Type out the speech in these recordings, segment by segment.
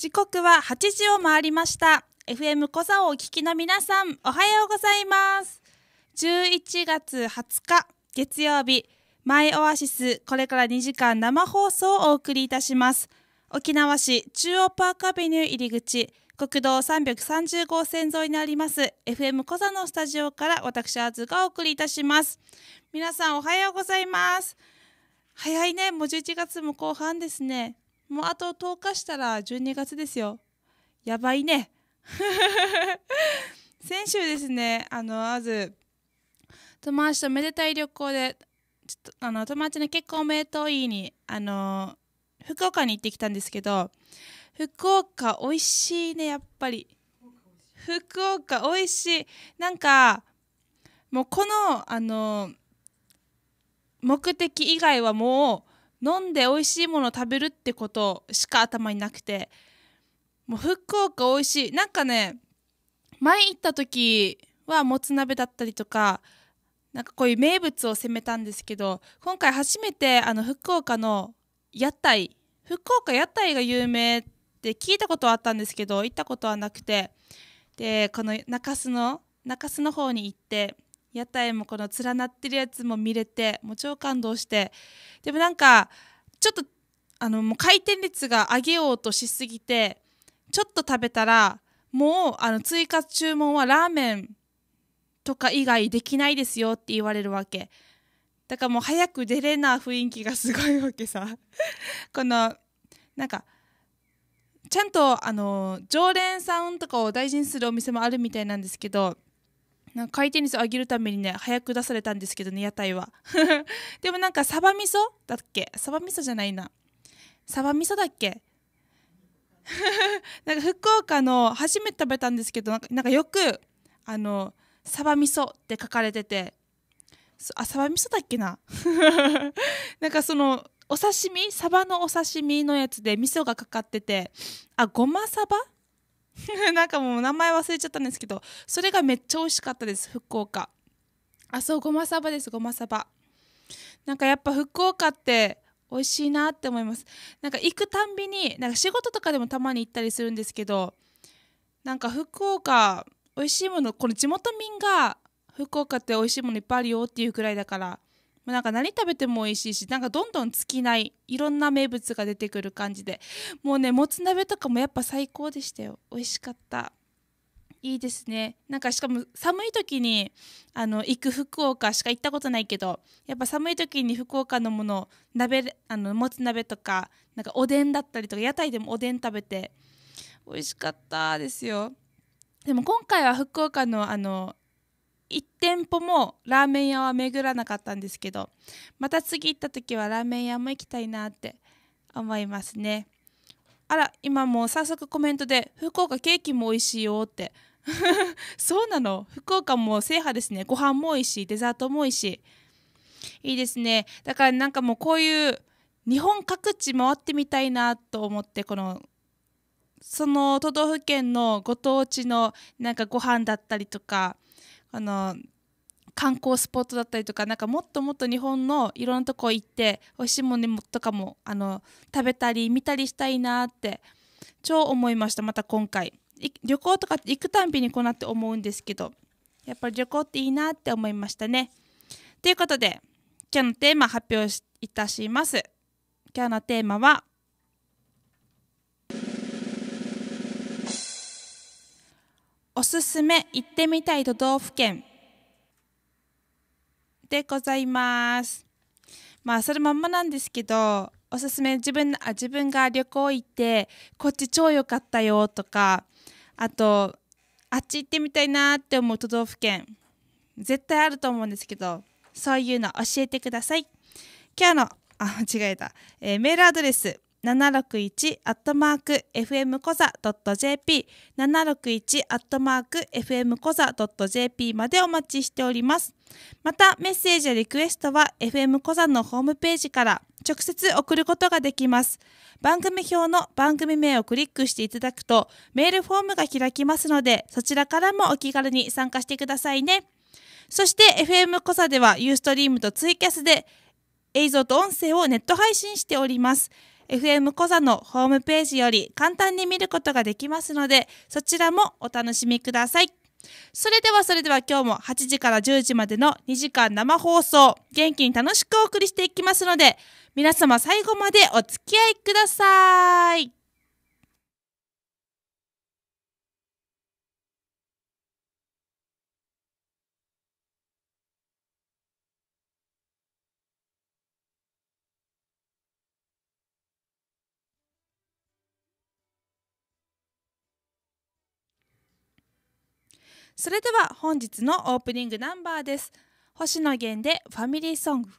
時刻は8時を回りました FM 小座をお聞きの皆さんおはようございます11月20日月曜日マイオアシスこれから2時間生放送をお送りいたします沖縄市中央パークアベニュー入り口国道330号線沿いにあります FM 小座のスタジオから私アズがお送りいたします皆さんおはようございます早いねもう11月も後半ですねもうあと10日したら12月ですよ。やばいね。先週ですね、あの、まず、友達とめでたい旅行で、ちょっとあの友達の結婚おめでとういいに、あの、福岡に行ってきたんですけど、福岡美味しいね、やっぱり。福岡美味しい。なんか、もうこの、あの、目的以外はもう、飲んで美味しいものを食べるってことしか頭になくてもう福岡美味しいなんかね前行った時はもつ鍋だったりとかなんかこういう名物を攻めたんですけど今回初めてあの福岡の屋台福岡屋台が有名って聞いたことはあったんですけど行ったことはなくてでこの中洲の中洲の方に行って屋台もこの連なってるやつも見れてもう超感動してでもなんかちょっとあのもう回転率が上げようとしすぎてちょっと食べたらもうあの追加注文はラーメンとか以外できないですよって言われるわけだからもう早く出れな雰囲気がすごいわけさ このなんかちゃんとあの常連さんとかを大事にするお店もあるみたいなんですけどなんか回転率を上げるためにね早く出されたんですけどね屋台は でもなんかサバ味噌だっけサバ味噌じゃないなサバ味噌だっけ なんか福岡の初めて食べたんですけどなんかよくあのサバ味噌って書かれててあサバ味噌だっけな なんかそのお刺身サバのお刺身のやつで味噌がかかっててあごまサバ なんかもう名前忘れちゃったんですけどそれがめっちゃ美味しかったです福岡あそうごまさばですごまさばなんかやっぱ福岡って美味しいなって思いますなんか行くたんびになんか仕事とかでもたまに行ったりするんですけどなんか福岡美味しいものこの地元民が福岡って美味しいものいっぱいあるよっていうくらいだからなんか何食べても美味しいしなんかどんどん尽きないいろんな名物が出てくる感じでもうねもつ鍋とかもやっぱ最高でしたよ美味しかったいいですねなんかしかも寒い時にあの行く福岡しか行ったことないけどやっぱ寒い時に福岡のもの鍋あのもつ鍋とかなんかおでんだったりとか屋台でもおでん食べて美味しかったですよでも今回は福岡のあの1店舗もラーメン屋は巡らなかったんですけどまた次行った時はラーメン屋も行きたいなって思いますねあら今もう早速コメントで「福岡ケーキも美味しいよ」って そうなの福岡も制覇ですねご飯も美味しいデザートも美味しいいいですねだからなんかもうこういう日本各地回ってみたいなと思ってこのその都道府県のご当地のなんかご飯だったりとかあの観光スポットだったりとかなんかもっともっと日本のいろんなとこ行って美味しいものとかもあの食べたり見たりしたいなって超思いましたまた今回旅行とか行くたんびにこうなって思うんですけどやっぱり旅行っていいなって思いましたねということで今日のテーマ発表いたします今日のテーマはおすすめ行ってみたい都道府県でございます。まあそれまんまなんですけどおすすめ自分あ自分が旅行行ってこっち超良かったよとかあとあっち行ってみたいなって思う都道府県絶対あると思うんですけどそういうの教えてください。今日のあ間違えた、えー、メールアドレス761アットマーク FM コザ .jp 761アットマーク FM コザ .jp までお待ちしておりますまたメッセージやリクエストは FM コザのホームページから直接送ることができます番組表の番組名をクリックしていただくとメールフォームが開きますのでそちらからもお気軽に参加してくださいねそして FM コザではユーストリームとツイキャスで映像と音声をネット配信しております。FM コザのホームページより簡単に見ることができますので、そちらもお楽しみください。それではそれでは今日も8時から10時までの2時間生放送、元気に楽しくお送りしていきますので、皆様最後までお付き合いください。それでは本日のオープニングナンバーです星野源でファミリーソング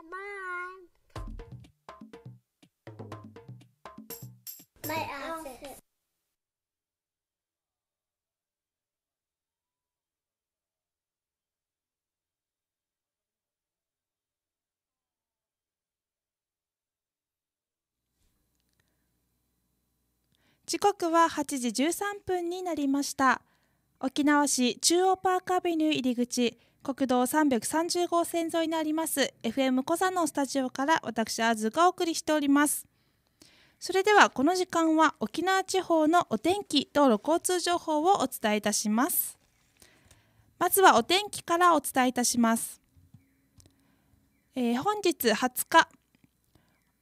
Come on. My o f i 時刻は8時13分になりました沖縄市中央パークアベニュー入り口国道330号線沿いにあります FM 小座のスタジオから私アズがお送りしておりますそれではこの時間は沖縄地方のお天気道路交通情報をお伝えいたしますまずはお天気からお伝えいたします、えー、本日20日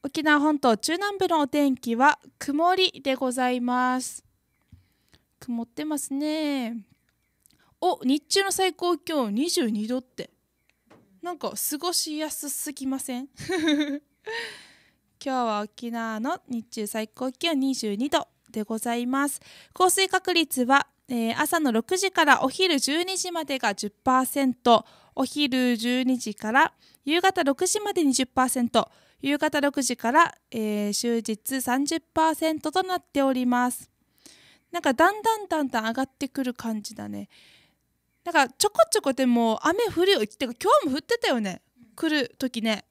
沖縄本島中南部のお天気は曇りでございます曇ってますねお日中の最高気温22度ってなんか過ごしやすすぎません 今日は沖縄の日中最高気温22度でございます降水確率は、えー、朝の6時からお昼12時までが10%お昼12時から夕方6時まで20%夕方6時から、えー、終日30%となっておりますなんかだんだんだんだん上がってくる感じだねなんかちょこちょこでも雨降るよってか今日も降ってたよね来る時ね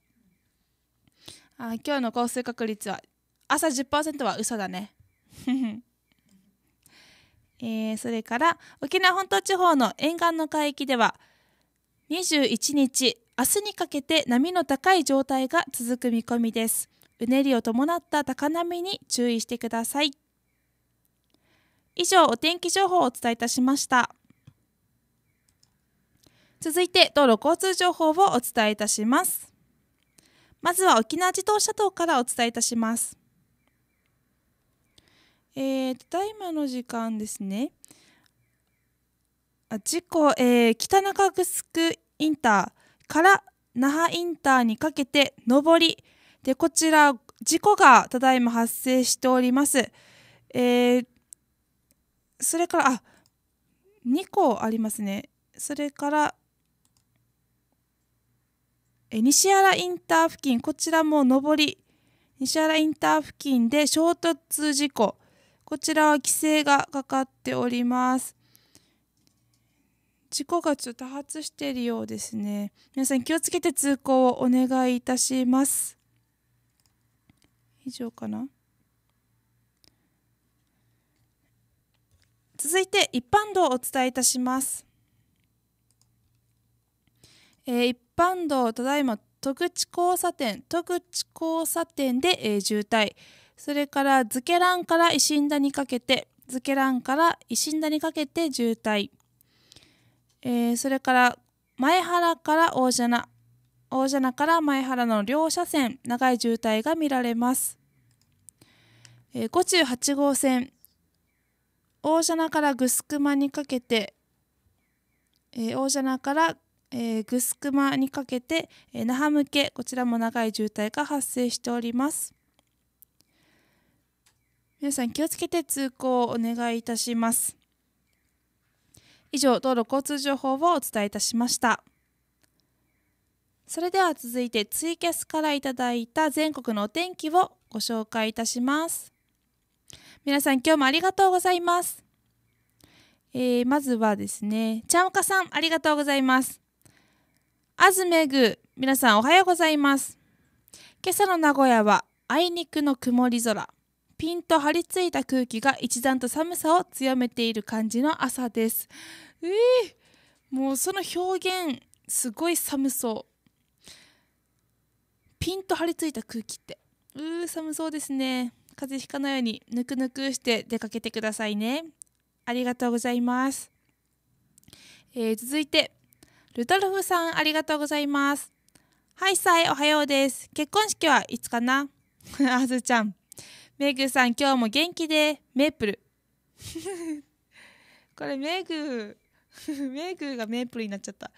あ今日の降水確率は朝10%は嘘だね えー、それから沖縄本島地方の沿岸の海域では21日明日にかけて波の高い状態が続く見込みですうねりを伴った高波に注意してください以上お天気情報をお伝えいたしました続いて道路交通情報をお伝えいたしますまずは沖縄自動車道からお伝えいたしますえー、ただいまの時間ですね事故、えー、北中城インターから那覇インターにかけて上りでこちら事故がただいま発生しております、えー、それからあ2個ありますねそれからえ西原インター付近こちらも上り西原インター付近で衝突事故こちらは規制がかかっております事故がちょっと多発しているようですね皆さん気をつけて通行をお願いいたします以上かな続いて一般道をお伝えいたします、えー、一般道ただいま徳地交差点戸口交差点で、えー、渋滞それから漬け蘭から石んだにかけて漬け蘭から石んだにかけて渋滞、えー、それから前原から大蛇な大蛇名から前原の両車線長い渋滞が見られます、えー、58号線大蛇名からぐすくまにかけて、えー、大蛇名からえグスクマにかけて、えー、那覇向けこちらも長い渋滞が発生しております皆さん気をつけて通行をお願いいたします以上道路交通情報をお伝えいたしましたそれでは続いてツイキャスからいただいた全国のお天気をご紹介いたします皆さん今日もありがとうございますえー、まずはですね、ちゃんおかさん、ありがとうございます。アズメグ、皆さんおはようございます。今朝の名古屋はあいにくの曇り空。ピンと張り付いた空気が一段と寒さを強めている感じの朝です。えー、もうその表現、すごい寒そう。ピンと張り付いた空気って。うー、寒そうですね。風邪ひかないようにぬくぬくして出かけてくださいね。ありがとうございます。えー、続いて、ルドルフさん、ありがとうございます。はい、さい、おはようです。結婚式はいつかな あずちゃん。メグさん、今日も元気で、メープル。これ、メグ、メグがメープルになっちゃった。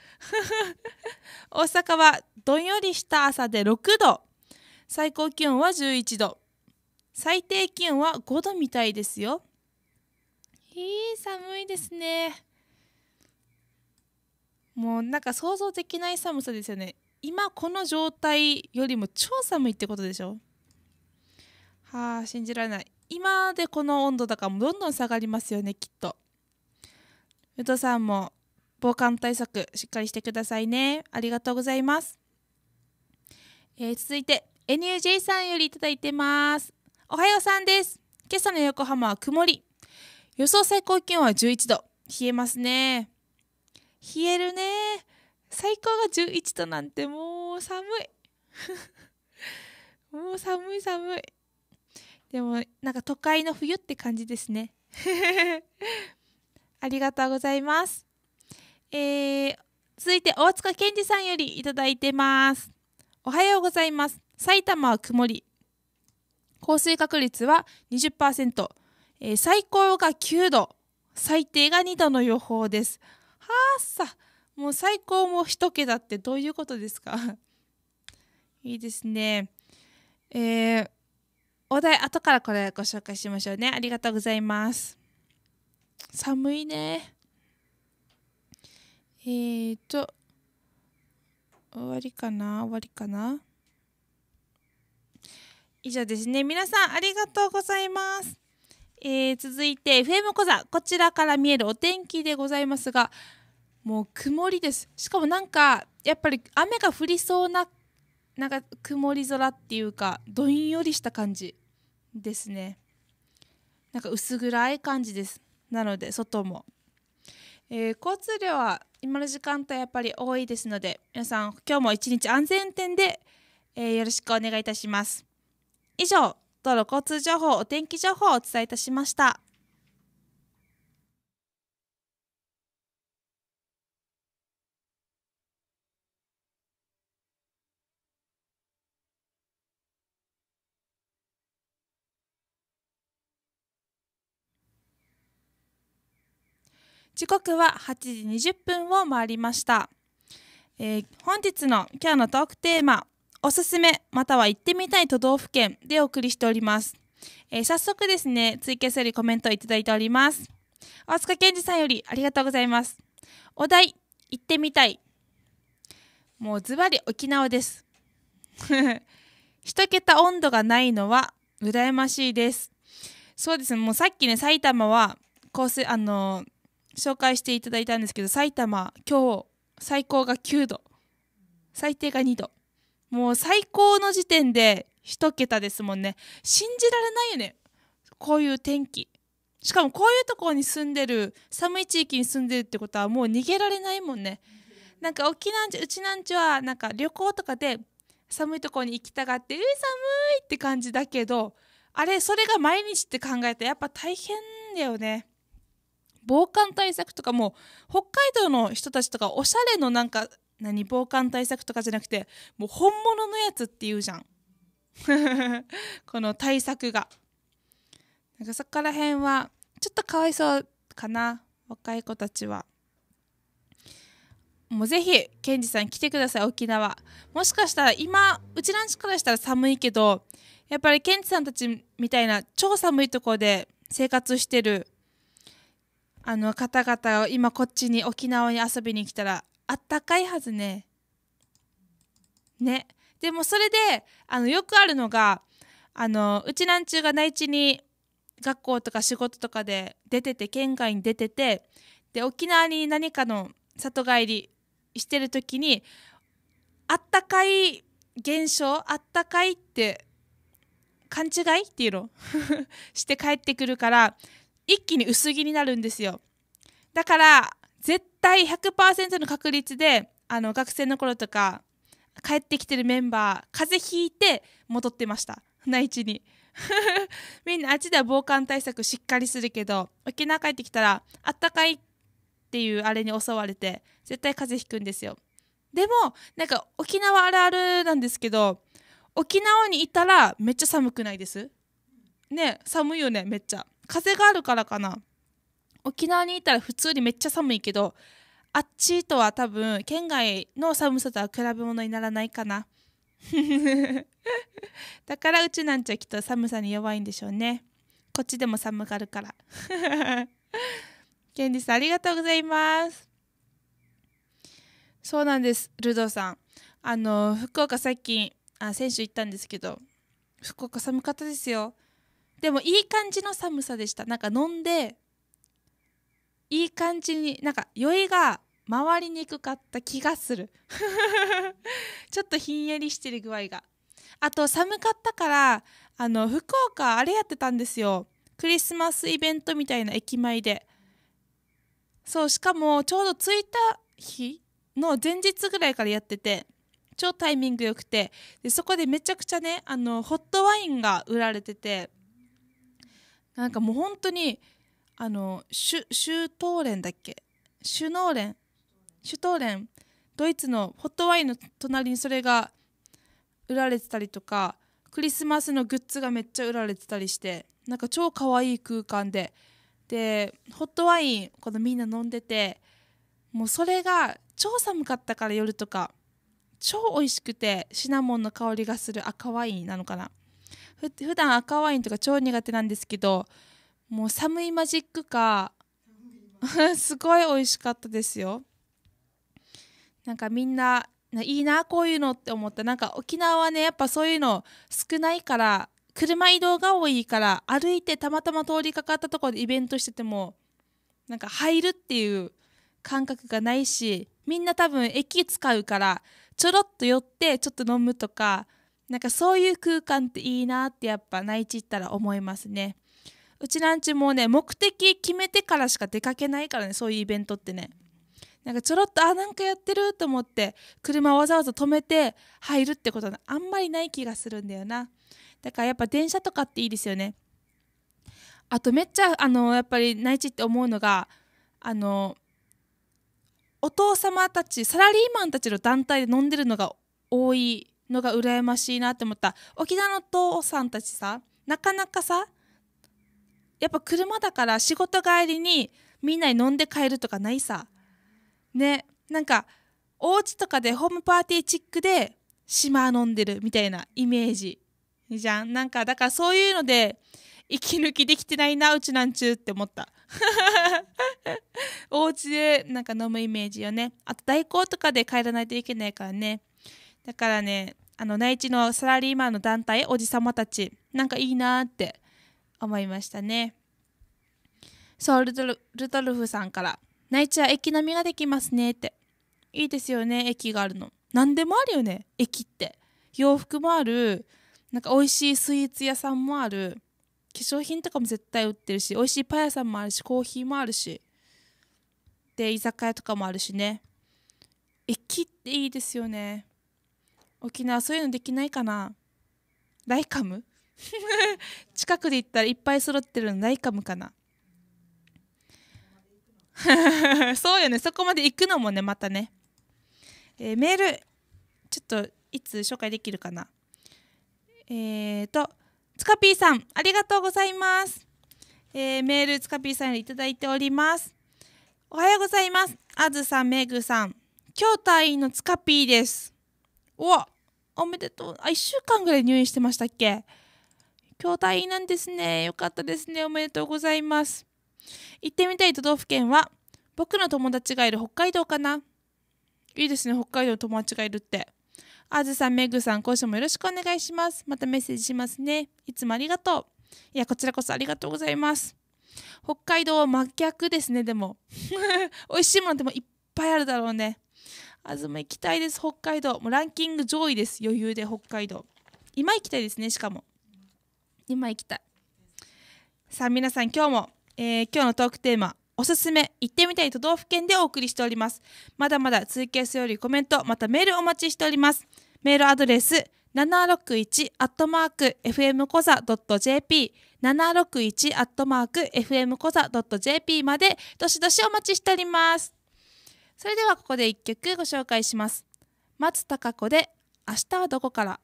大阪は、どんよりした朝で6度。最高気温は11度。最低気温は5度みたいですよ。いい寒いですね。もうなんか想像できない寒さですよね今この状態よりも超寒いってことでしょはあ信じられない今でこの温度だからどんどん下がりますよねきっとウトさんも防寒対策しっかりしてくださいねありがとうございます、えー、続いて NUJ さんよりいただいてますおはようさんです今朝の横浜は曇り予想最高気温は11度冷えますね冷えるね最高が11度なんてもう寒い もう寒い寒いでもなんか都会の冬って感じですね ありがとうございますえー、続いて大塚健二さんよりいただいてますおはようございます埼玉は曇り降水確率は20%、えー、最高が9度最低が2度の予報ですあさもう最高も1桁ってどういうことですか いいですねえー、お題後からこれご紹介しましょうねありがとうございます寒いねえーと終わりかな終わりかな以上ですね皆さんありがとうございますえー、続いて FM 小座こちらから見えるお天気でございますがもう曇りですしかもなんかやっぱり雨が降りそうななんか曇り空っていうかどんよりした感じですねなんか薄暗い感じですなので外も、えー、交通量は今の時間帯やっぱり多いですので皆さん今日も一日安全運転で、えー、よろしくお願いいたします以上道路交通情報お天気情報をお伝えいたしました時刻は8時20分を回りました、えー、本日の今日のトークテーマおすすめまたは行ってみたい都道府県でお送りしております、えー、早速ですね追加するコメントをいただいております大塚健二さんよりありがとうございますお題行ってみたいもうズバリ沖縄です 一桁温度がないのは羨ましいですそうですねもうさっきね埼玉は降水あのー紹介していただいたんですけど埼玉今日最高が9度最低が2度もう最高の時点で1桁ですもんね信じられないよねこういう天気しかもこういうところに住んでる寒い地域に住んでるってことはもう逃げられないもんねなんか沖縄うちなんちはなんか旅行とかで寒いところに行きたがって「う寒い!」って感じだけどあれそれが毎日って考えたらやっぱ大変だよね防寒対策とかも北海道の人たちとかおしゃれのなんか何防寒対策とかじゃなくてもう本物のやつっていうじゃん この対策がなんかそこら辺はちょっとかわいそうかな若い子たちはもうぜひケンジさん来てください沖縄もしかしたら今うちらんちからしたら寒いけどやっぱりケンジさんたちみたいな超寒いところで生活してるあの方々を今こっちに沖縄に遊びに来たらあったかいはずね。ね。でもそれであのよくあるのがあのうちなんちゅうが内地に学校とか仕事とかで出てて県外に出ててで沖縄に何かの里帰りしてる時にあったかい現象あったかいって勘違いっていうの して帰ってくるから一気に薄着になるんですよだから絶対100%の確率であの学生の頃とか帰ってきてるメンバー風邪ひいて戻ってました内地に みんなあっちでは防寒対策しっかりするけど沖縄帰ってきたらあったかいっていうあれに襲われて絶対風邪ひくんですよでもなんか沖縄あるあるなんですけど沖縄にいたらめっちゃ寒くないですね寒いよねめっちゃ風があるからかな沖縄にいたら普通にめっちゃ寒いけどあっちとは多分県外の寒さとは比べ物にならないかな だからうちなんちゃきっと寒さに弱いんでしょうねこっちでも寒がるから ケンジさんありがとうございますそうなんですルドさんあの福岡最近あ先週行ったんですけど福岡寒かったですよでもいい感じの寒さでしたなんか飲んでいい感じになんか酔いが回りにくかった気がする ちょっとひんやりしてる具合があと寒かったからあの福岡あれやってたんですよクリスマスイベントみたいな駅前でそうしかもちょうど着いた日の前日ぐらいからやってて超タイミング良くてでそこでめちゃくちゃねあのホットワインが売られててなんかもう本当にあのシュシュトーレンだっけシュノーレンシュトーレンドイツのホットワインの隣にそれが売られてたりとかクリスマスのグッズがめっちゃ売られてたりしてなんか超可愛い空間ででホットワインこのみんな飲んでてもうそれが超寒かったから夜とか超美味しくてシナモンの香りがする赤ワインなのかなふ普段赤ワインとか超苦手なんですけどもう寒いマジックか すごい美味しかったですよなんかみんないいなこういうのって思ったなんか沖縄はねやっぱそういうの少ないから車移動が多いから歩いてたまたま通りかかったところでイベントしててもなんか入るっていう感覚がないしみんな多分駅使うからちょろっと寄ってちょっと飲むとかなんかそういう空間っていいなってやっぱ内地行ったら思いますねうちなんちもね目的決めてからしか出かけないからねそういうイベントってねなんかちょろっとあなんかやってると思って車わざわざ止めて入るってことあんまりない気がするんだよなだからやっぱ電車とかっていいですよねあとめっちゃあのやっぱり内地って思うのがあのお父様たちサラリーマンたちの団体で飲んでるのが多いのが羨ましいなって思った沖縄の父さんたちさなかなかさやっぱ車だから仕事帰りにみんなに飲んで帰るとかないさねなんかお家とかでホームパーティーチックで島飲んでるみたいなイメージじゃんなんかだからそういうので息抜きできてないなうちなんちゅうって思った お家でなんか飲むイメージよねあと代行とかで帰らないといけないからねだからねあの内地のサラリーマンの団体おじさまたちなんかいいなって思いましたねそうルドルフさんから「内地は駅並みができますね」っていいですよね駅があるの何でもあるよね駅って洋服もあるなんか美味しいスイーツ屋さんもある化粧品とかも絶対売ってるし美味しいパン屋さんもあるしコーヒーもあるしで居酒屋とかもあるしね駅っていいですよね沖縄そういうのできないかなライカム 近くで行ったらいっぱい揃ってるのライカムかな そうよねそこまで行くのもねまたね、えー、メールちょっといつ紹介できるかなえっ、ー、とつかぴーさんありがとうございます、えー、メールつかぴーさんよりいただいておりますおはようございますあずさめぐさん今日隊員のつかぴーですうわおめでとうあ1週間ぐらい入院してましたっけ今日退院なんですねよかったですねおめでとうございます行ってみたい都道府県は僕の友達がいる北海道かないいですね北海道の友達がいるってあずさんめぐさん今週もよろしくお願いしますまたメッセージしますねいつもありがとういやこちらこそありがとうございます北海道は真逆ですねでも 美味しいものでもいっぱいあるだろうね東行きたいです北海道もうランキング上位です余裕で北海道今行きたいですねしかも今行きたいさあ皆さん今日も、えー、今日のトークテーマおすすめ行ってみたい都道府県でお送りしておりますまだまだツイキャスよりコメントまたメールお待ちしておりますメールアドレス761アットマーク FM コザ .jp 761アットマーク FM コザ .jp までどしどしお待ちしておりますそれではここで1曲ご紹介します松たか子で明日はどこから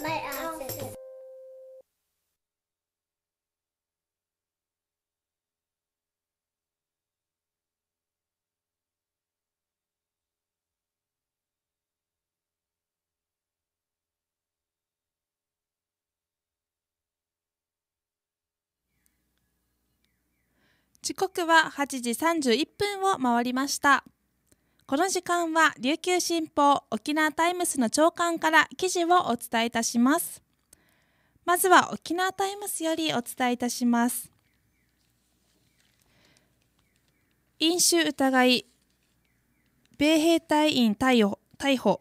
My outfit. 時刻は8時31分を回りました。この時間は琉球新報沖縄タイムスの長官から記事をお伝えいたします。まずは沖縄タイムスよりお伝えいたします。飲酒疑い、米兵隊員逮捕、逮捕。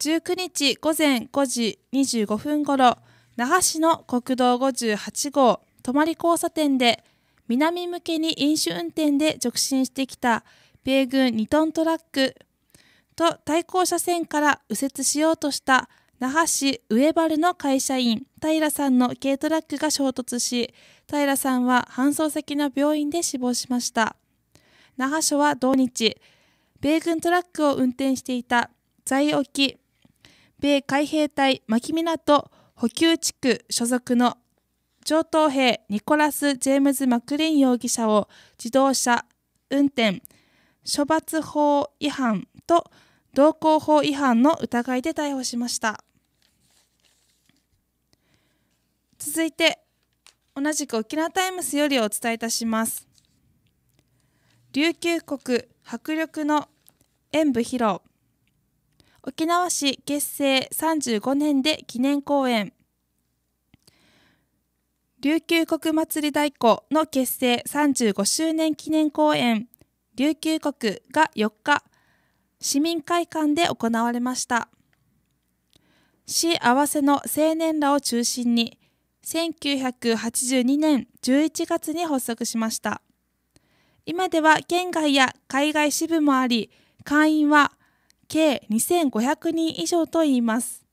19日午前5時25分ごろ、那覇市の国道58号泊交差点で、南向けに飲酒運転で直進してきた米軍2トントラックと対向車線から右折しようとした那覇市上原の会社員平さんの軽トラックが衝突し平さんは搬送先の病院で死亡しました那覇署は同日米軍トラックを運転していた在沖米海兵隊牧港補給地区所属の上等兵ニコラス・ジェームズ・マクレン容疑者を自動車運転処罰法違反と道交法違反の疑いで逮捕しました続いて同じく沖縄タイムスよりお伝えいたします琉球国迫力の演舞披露沖縄市結成35年で記念公演琉球国祭り太鼓の結成35周年記念公演琉球国が4日、市民会館で行われました。市合わせの青年らを中心に、1982年11月に発足しました。今では県外や海外支部もあり、会員は計2500人以上といいます。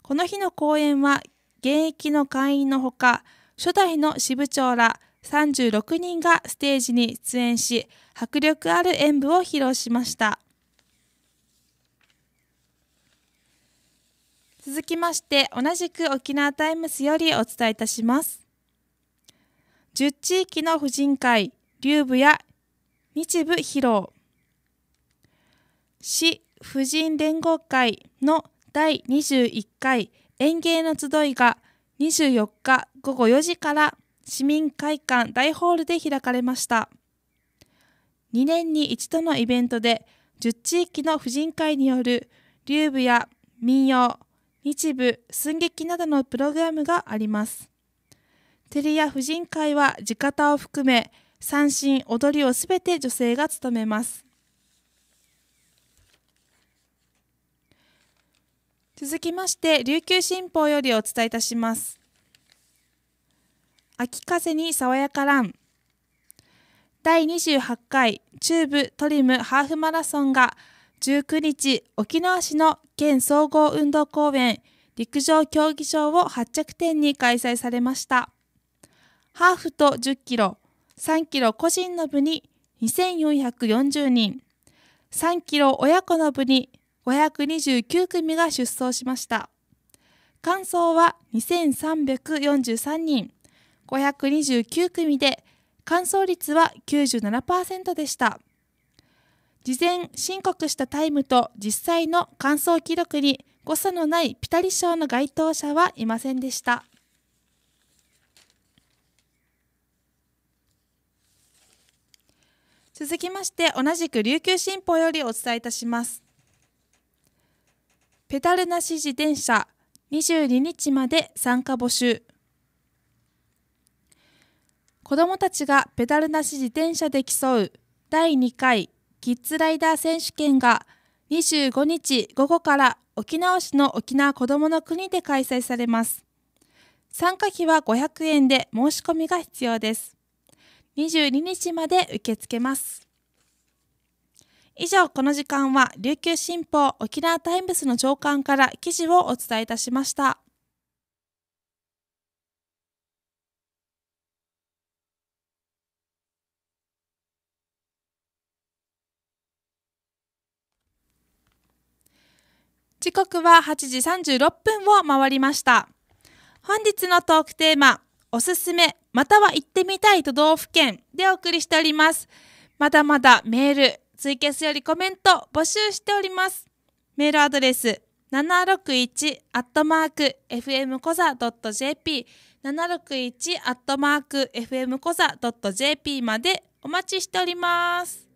この日の講演は現役の会員のほか、初代の支部長ら36人がステージに出演し迫力ある演舞を披露しました続きまして同じく沖縄タイムスよりお伝えいたします10地域の婦人会流部や日部披露市婦人連合会の第21回園芸の集いが24日午後4時から市民会館大ホールで開かれました2年に一度のイベントで10地域の婦人会による流舞や民謡日舞寸劇などのプログラムがあります照屋や婦人会は地方を含め三振踊りをすべて女性が務めます続きまして琉球新報よりお伝えいたします秋風に爽やかラン第28回中部トリムハーフマラソンが19日沖縄市の県総合運動公園陸上競技場を発着点に開催されましたハーフと10キロ3キロ個人の部に2440人3キロ親子の部に529組が出走しました感想は2343人529組で完走率は97%でした事前申告したタイムと実際の完走記録に誤差のないピタリ賞の該当者はいませんでした続きまして同じく琉球新報よりお伝えいたしますペダルなし自転車22日まで参加募集子どもたちがペダルなし自転車で競う第2回キッズライダー選手権が25日午後から沖縄市の沖縄こどもの国で開催されます。参加費は500円で申し込みが必要です。22日まで受け付けます。以上、この時間は琉球新報沖縄タイムスの長官から記事をお伝えいたしました。時刻は8時36分を回りました。本日のトークテーマ、おすすめ、または行ってみたい都道府県でお送りしております。まだまだメール、ツイキャスよりコメント募集しております。メールアドレス、761アットマーク FM コザ .jp 761アットマーク FM コザ .jp までお待ちしております。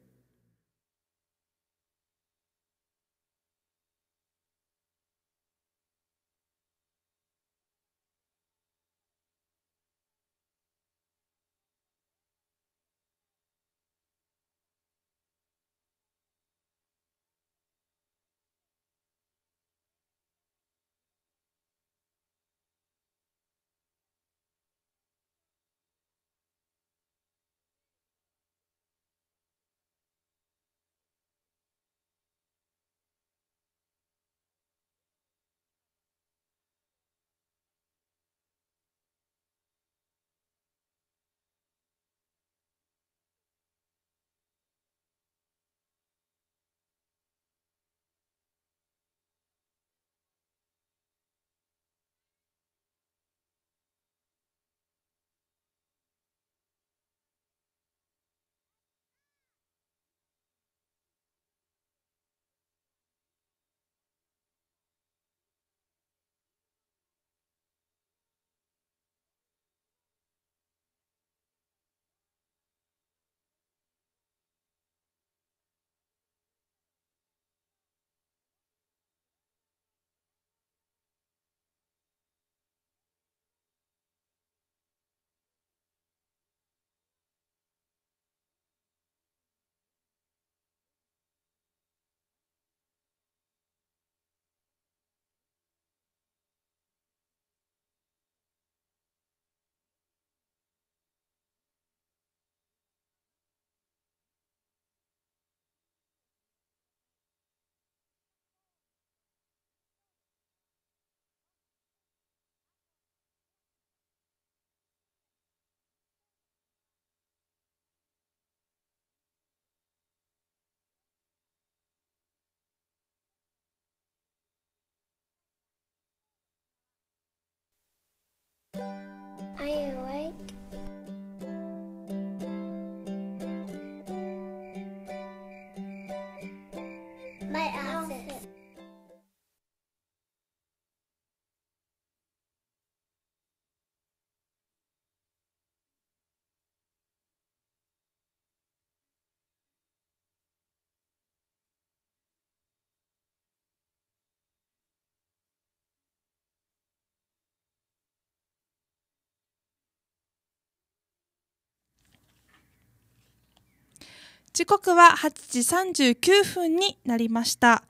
時刻は8時39分になりました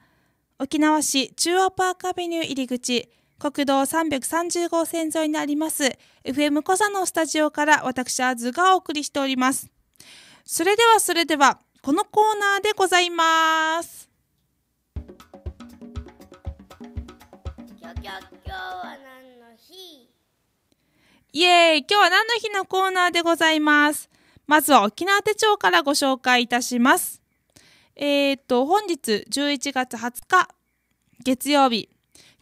沖縄市中央パークアベニュー入り口国道330号線沿いにあります FM コ座のスタジオから私アズがお送りしておりますそれではそれではこのコーナーでございますイエーイ今日は何の日のコーナーでございますまずは沖縄手帳からご紹介いたします。えー、っと、本日11月20日、月曜日、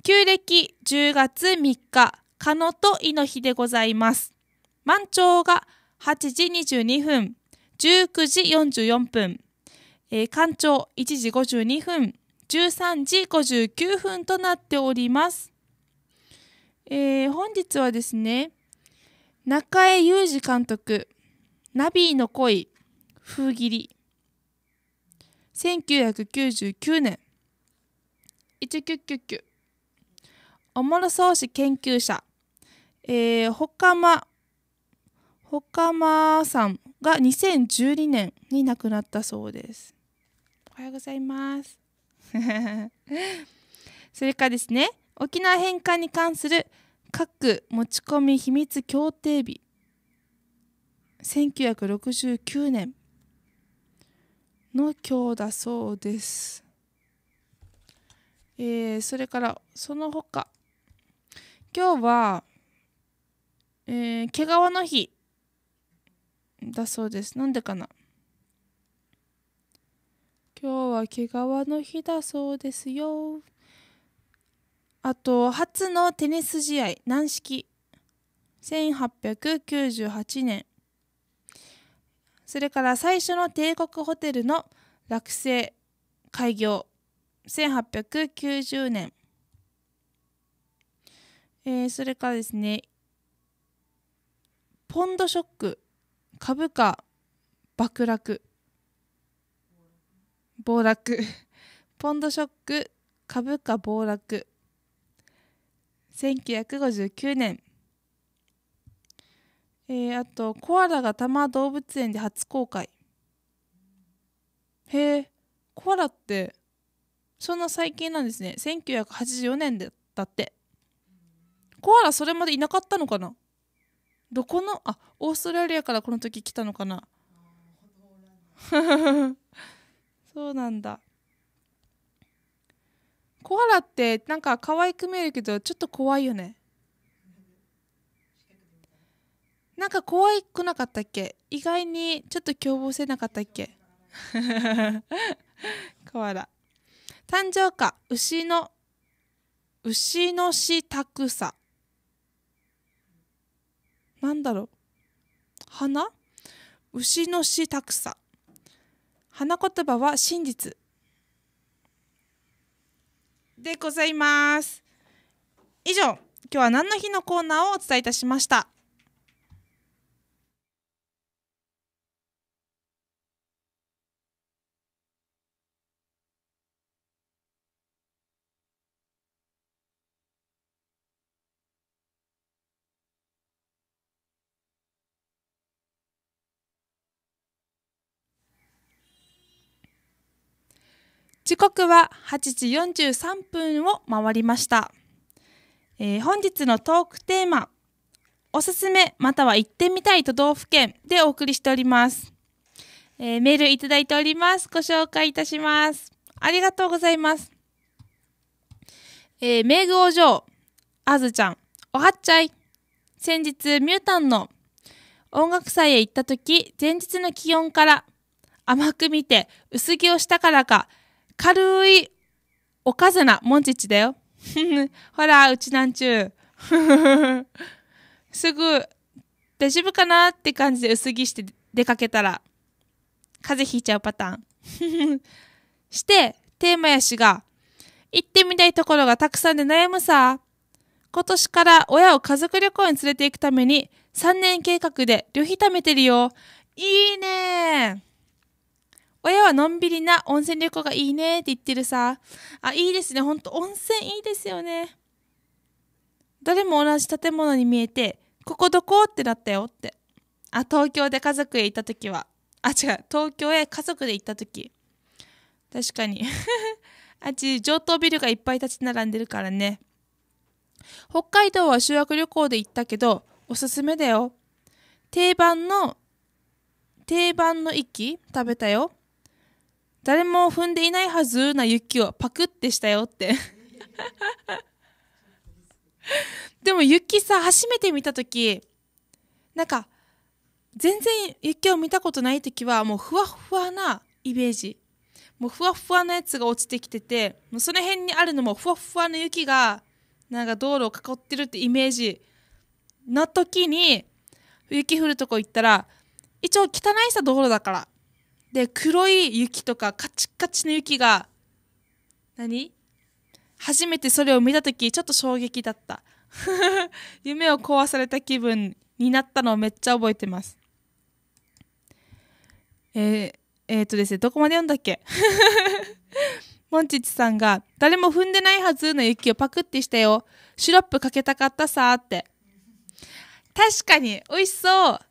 旧暦10月3日、カ野とイの日でございます。満潮が8時22分、19時44分、えー、干潮1時52分、13時59分となっております。えー、本日はですね、中江裕二監督、ナビーの恋、風切り。1999年、1999。おもろそうし研究者、えー、ほかま、ほかまさんが2012年に亡くなったそうです。おはようございます。それからですね、沖縄返還に関する各持ち込み秘密協定日。1969年の今日だそうです。えー、それからその他今日は、えー、毛皮の日だそうです。なんでかな今日は毛皮の日だそうですよ。あと初のテニス試合軟式1898年それから最初の帝国ホテルの落成開業1890年、えー、それからですねポンドショック株価爆落暴落ポンドショック株価暴落1959年えー、あとコアラが多摩動物園で初公開へえコアラってそんな最近なんですね1984年だってコアラそれまでいなかったのかなどこのあオーストラリアからこの時来たのかな そうなんだコアラってなんか可愛く見えるけどちょっと怖いよねなんか怖いくなかったっけ意外にちょっと凶暴せなかったっけコアラ誕生花牛の牛のしたくさなんだろう花牛のしたくさ花言葉は真実でございます以上今日は何の日のコーナーをお伝えいたしました時刻は8時43分を回りました、えー、本日のトークテーマおすすめまたは行ってみたい都道府県でお送りしております、えー、メールいただいておりますご紹介いたしますありがとうございます、えー、メーグお嬢あずちゃんおはっちゃい先日ミュータンの音楽祭へ行った時前日の気温から甘く見て薄着をしたからか軽いおかずなモンチッチだよ。ほら、うちなんちゅう。すぐ、大丈夫かなって感じで薄着して出かけたら、風邪ひいちゃうパターン。して、テーマやしが、行ってみたいところがたくさんで悩むさ。今年から親を家族旅行に連れて行くために、3年計画で旅費貯めてるよ。いいね親はのんびりな温泉旅行がいいねって言ってるさ。あ、いいですね。ほんと温泉いいですよね。どれも同じ建物に見えて、ここどこってなったよって。あ、東京で家族へ行った時は。あ、違う。東京へ家族で行った時。確かに。あっち、上等ビルがいっぱい立ち並んでるからね。北海道は修学旅行で行ったけど、おすすめだよ。定番の、定番の域食べたよ。誰も踏んでいないはずな雪をパクってしたよって でも雪さ初めて見た時なんか全然雪を見たことない時はもうふわふわなイメージもうふわふわなやつが落ちてきててもうその辺にあるのもふわふわの雪がなんか道路を囲ってるってイメージの時に雪降るとこ行ったら一応汚いさ道路だからで黒い雪とかカチカチの雪が何初めてそれを見た時ちょっと衝撃だった 夢を壊された気分になったのをめっちゃ覚えてますえー、えー、っとですねどこまで読んだっけ モンチッチさんが「誰も踏んでないはずの雪をパクってしたよシロップかけたかったさ」って確かに美味しそう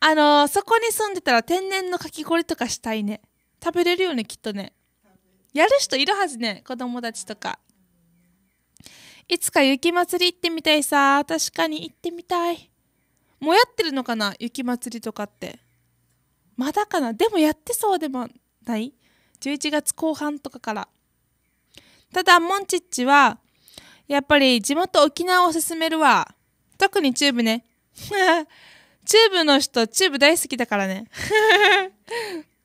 あのー、そこに住んでたら天然のかき氷とかしたいね食べれるよねきっとねやる人いるはずね子供たちとかいつか雪まつり行ってみたいさ確かに行ってみたいもうやってるのかな雪まつりとかってまだかなでもやってそうでもない11月後半とかからただモンチッチはやっぱり地元沖縄を勧めるわ特にチューブねチューブの人、チューブ大好きだからね。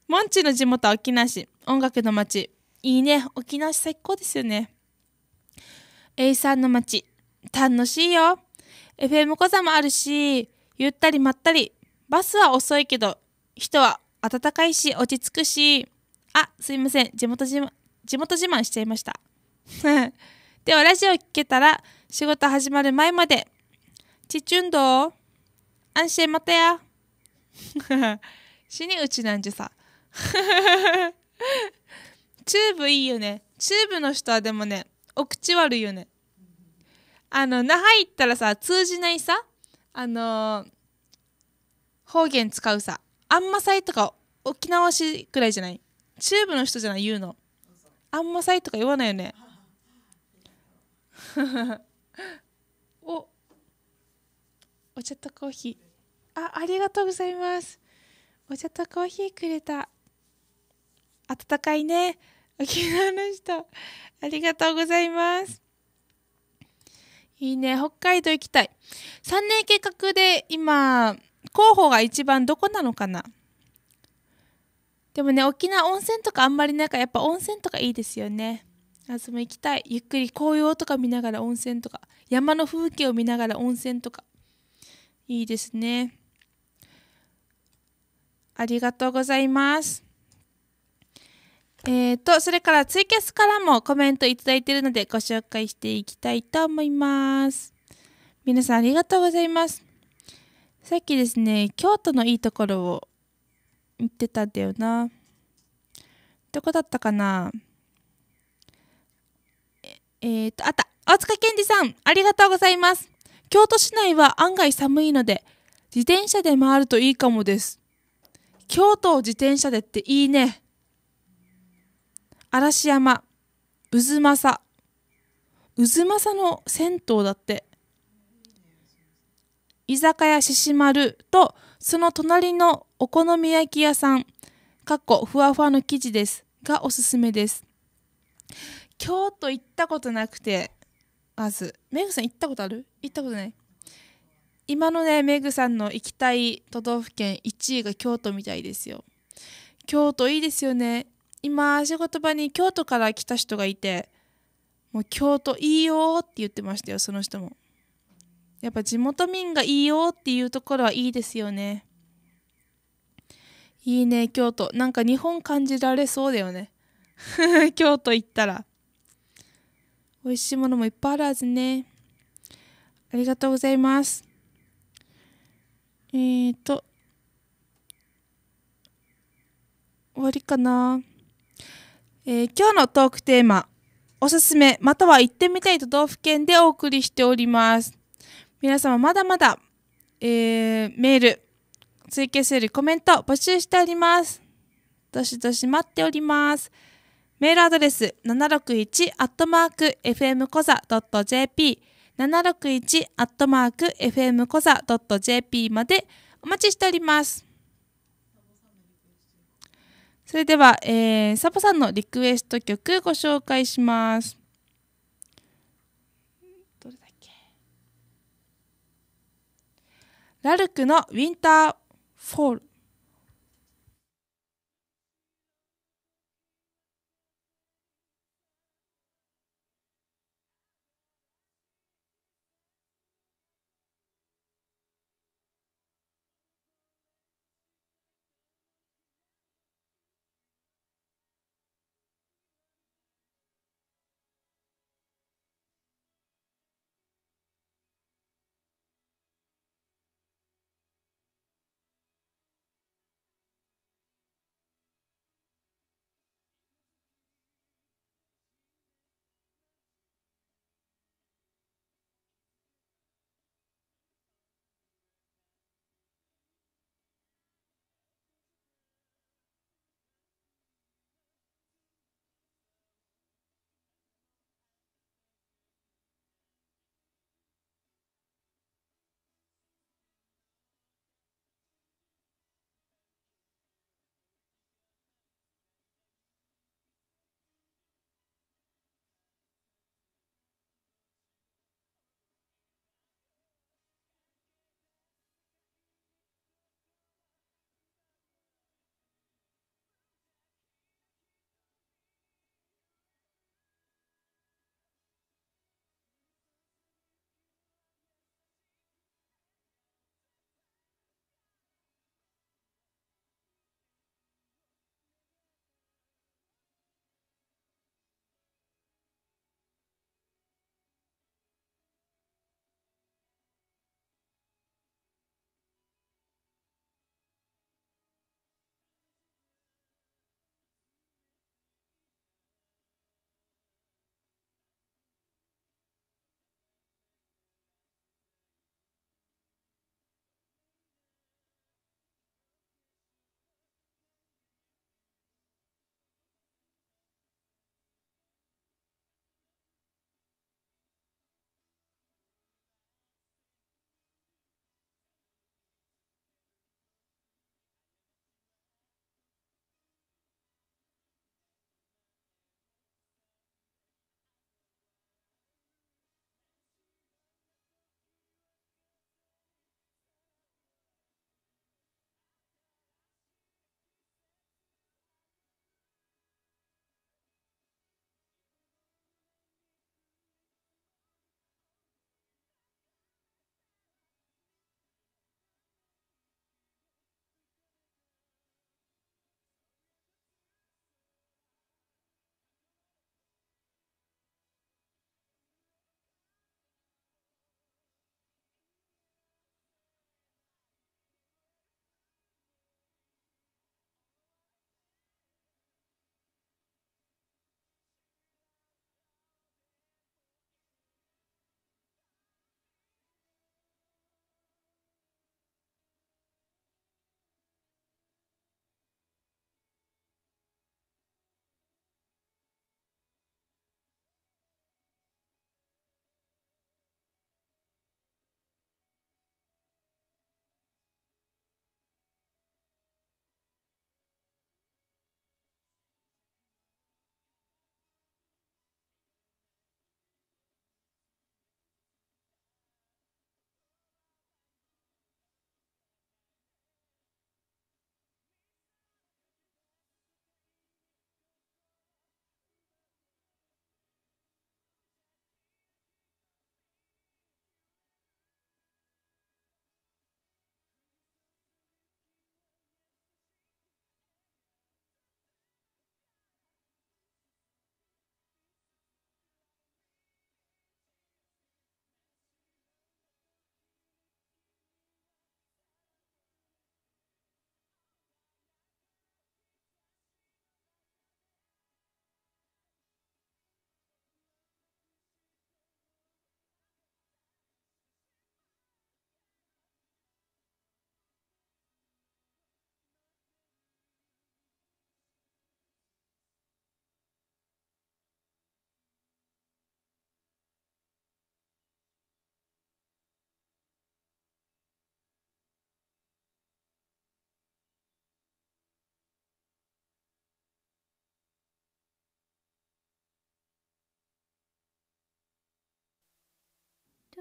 モンチの地元、沖縄市。音楽の街。いいね。沖縄市最高ですよね。A さんの街。楽しいよ。FM 小座もあるし、ゆったりまったり。バスは遅いけど、人は暖かいし、落ち着くし。あ、すいません。地元自慢、地元自慢しちゃいました。では、ラジオ聞けたら、仕事始まる前まで。ちちゅんどう安心またや。死にうちなんじゃさ。チューブいいよね。チューブの人はでもね、お口悪いよね。あの、那覇行ったらさ、通じないさ、あのー、方言使うさ、あんまさいとか沖縄市くらいじゃないチューブの人じゃない言うの。あんまさいとか言わないよね。お、お茶とコーヒー。あありがとうございますお茶とコーヒーくれた温かいね沖縄の人ありがとうございますいいね北海道行きたい3年計画で今候補が一番どこなのかなでもね沖縄温泉とかあんまりなんかやっぱ温泉とかいいですよねあそも行きたいゆっくり紅葉とか見ながら温泉とか山の風景を見ながら温泉とかいいですねありがとうございます。えっ、ー、と、それからツイキャスからもコメントいただいているのでご紹介していきたいと思います。皆さんありがとうございます。さっきですね、京都のいいところを言ってたんだよな。どこだったかなえっ、ー、と、あった。大塚健二さん、ありがとうございます。京都市内は案外寒いので、自転車で回るといいかもです。京都を自転車でっていいね。嵐山、渦政。渦政の銭湯だって。居酒屋しし丸とその隣のお好み焼き屋さん、かっこふわふわの生地ですがおすすめです。京都行ったことなくて、まず、メグさん行ったことある行ったことない今のねメグさんの行きたい都道府県1位が京都みたいですよ京都いいですよね今仕事場に京都から来た人がいてもう京都いいよって言ってましたよその人もやっぱ地元民がいいよっていうところはいいですよねいいね京都なんか日本感じられそうだよね 京都行ったら美味しいものもいっぱいあるはずねありがとうございますえーと、終わりかな。えー、今日のトークテーマ、おすすめ、または行ってみたい都道府県でお送りしております。皆様まだまだ、えー、メール、追加するコメント募集しております。どしどし待っております。メールアドレス761 at m fmcoza.jp 761アットマーク FM コザ .jp までお待ちしております。それでは、えー、サボさんのリクエスト曲ご紹介します。どれだっけラルクのウィンターフォール。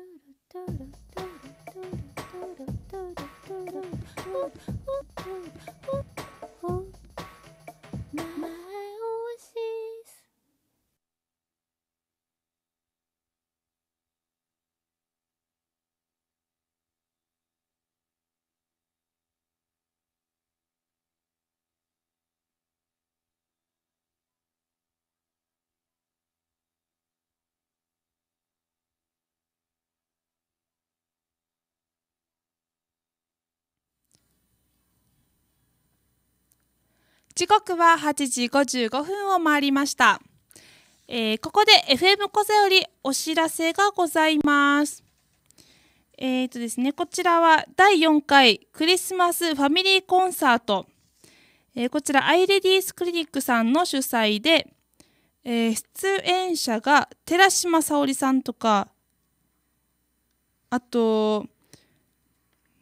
Oop, oop, oop, oop. 時刻は8時55分を回りました、えー、ここで FM 小瀬よりお知らせがございますえーとですね、こちらは第4回クリスマスファミリーコンサート、えー、こちらアイレディースクリニックさんの主催で、えー、出演者が寺島沙織さんとかあと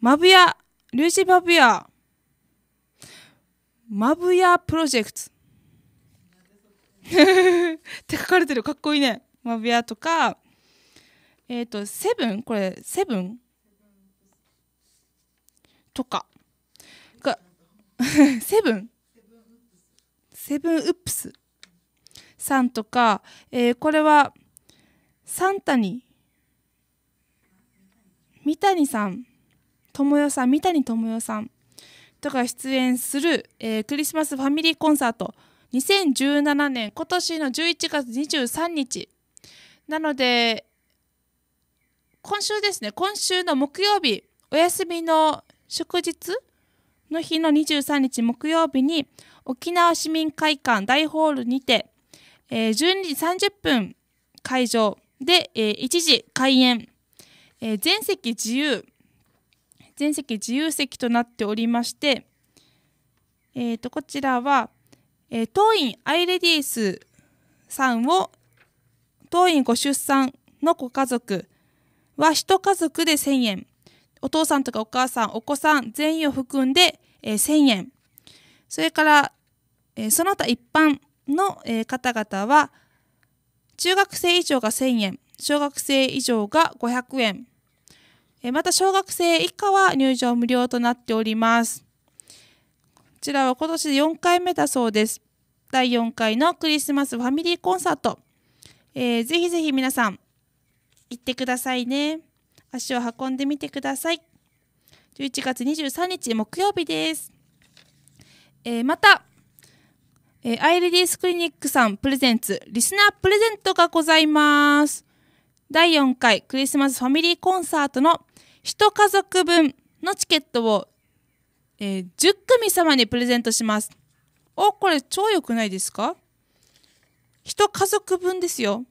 マブヤリュウジバブヤマブヤプロジェクトって書かれてるかっこいいねマブヤとかえっ、ー、とセブンこれセブンとかが セブンセブンウップスさんとか、えー、これはサンタニ三谷さん友よさん三谷友よさんとか出演する、えー、クリスマスファミリーコンサート2017年今年の11月23日なので今週ですね今週の木曜日お休みの祝日の日の23日木曜日に沖縄市民会館大ホールにて、えー、12時30分会場で、えー、1時開演、えー、全席自由全席自由席となっておりまして、えー、とこちらは、えー、当院アイレディースさんを当院ご出産のご家族は1家族で1000円お父さんとかお母さんお子さん全員を含んで、えー、1000円それから、えー、その他一般の、えー、方々は中学生以上が1000円小学生以上が500円また小学生以下は入場無料となっております。こちらは今年で4回目だそうです。第4回のクリスマスファミリーコンサート。えー、ぜひぜひ皆さん、行ってくださいね。足を運んでみてください。11月23日木曜日です。えー、また、えー、アイレディスクリニックさんプレゼンツ、リスナープレゼントがございます。第4回クリスマスファミリーコンサートの1家族分のチケットを、えー、10組様にプレゼントします。お、これ超良くないですか ?1 家族分ですよ、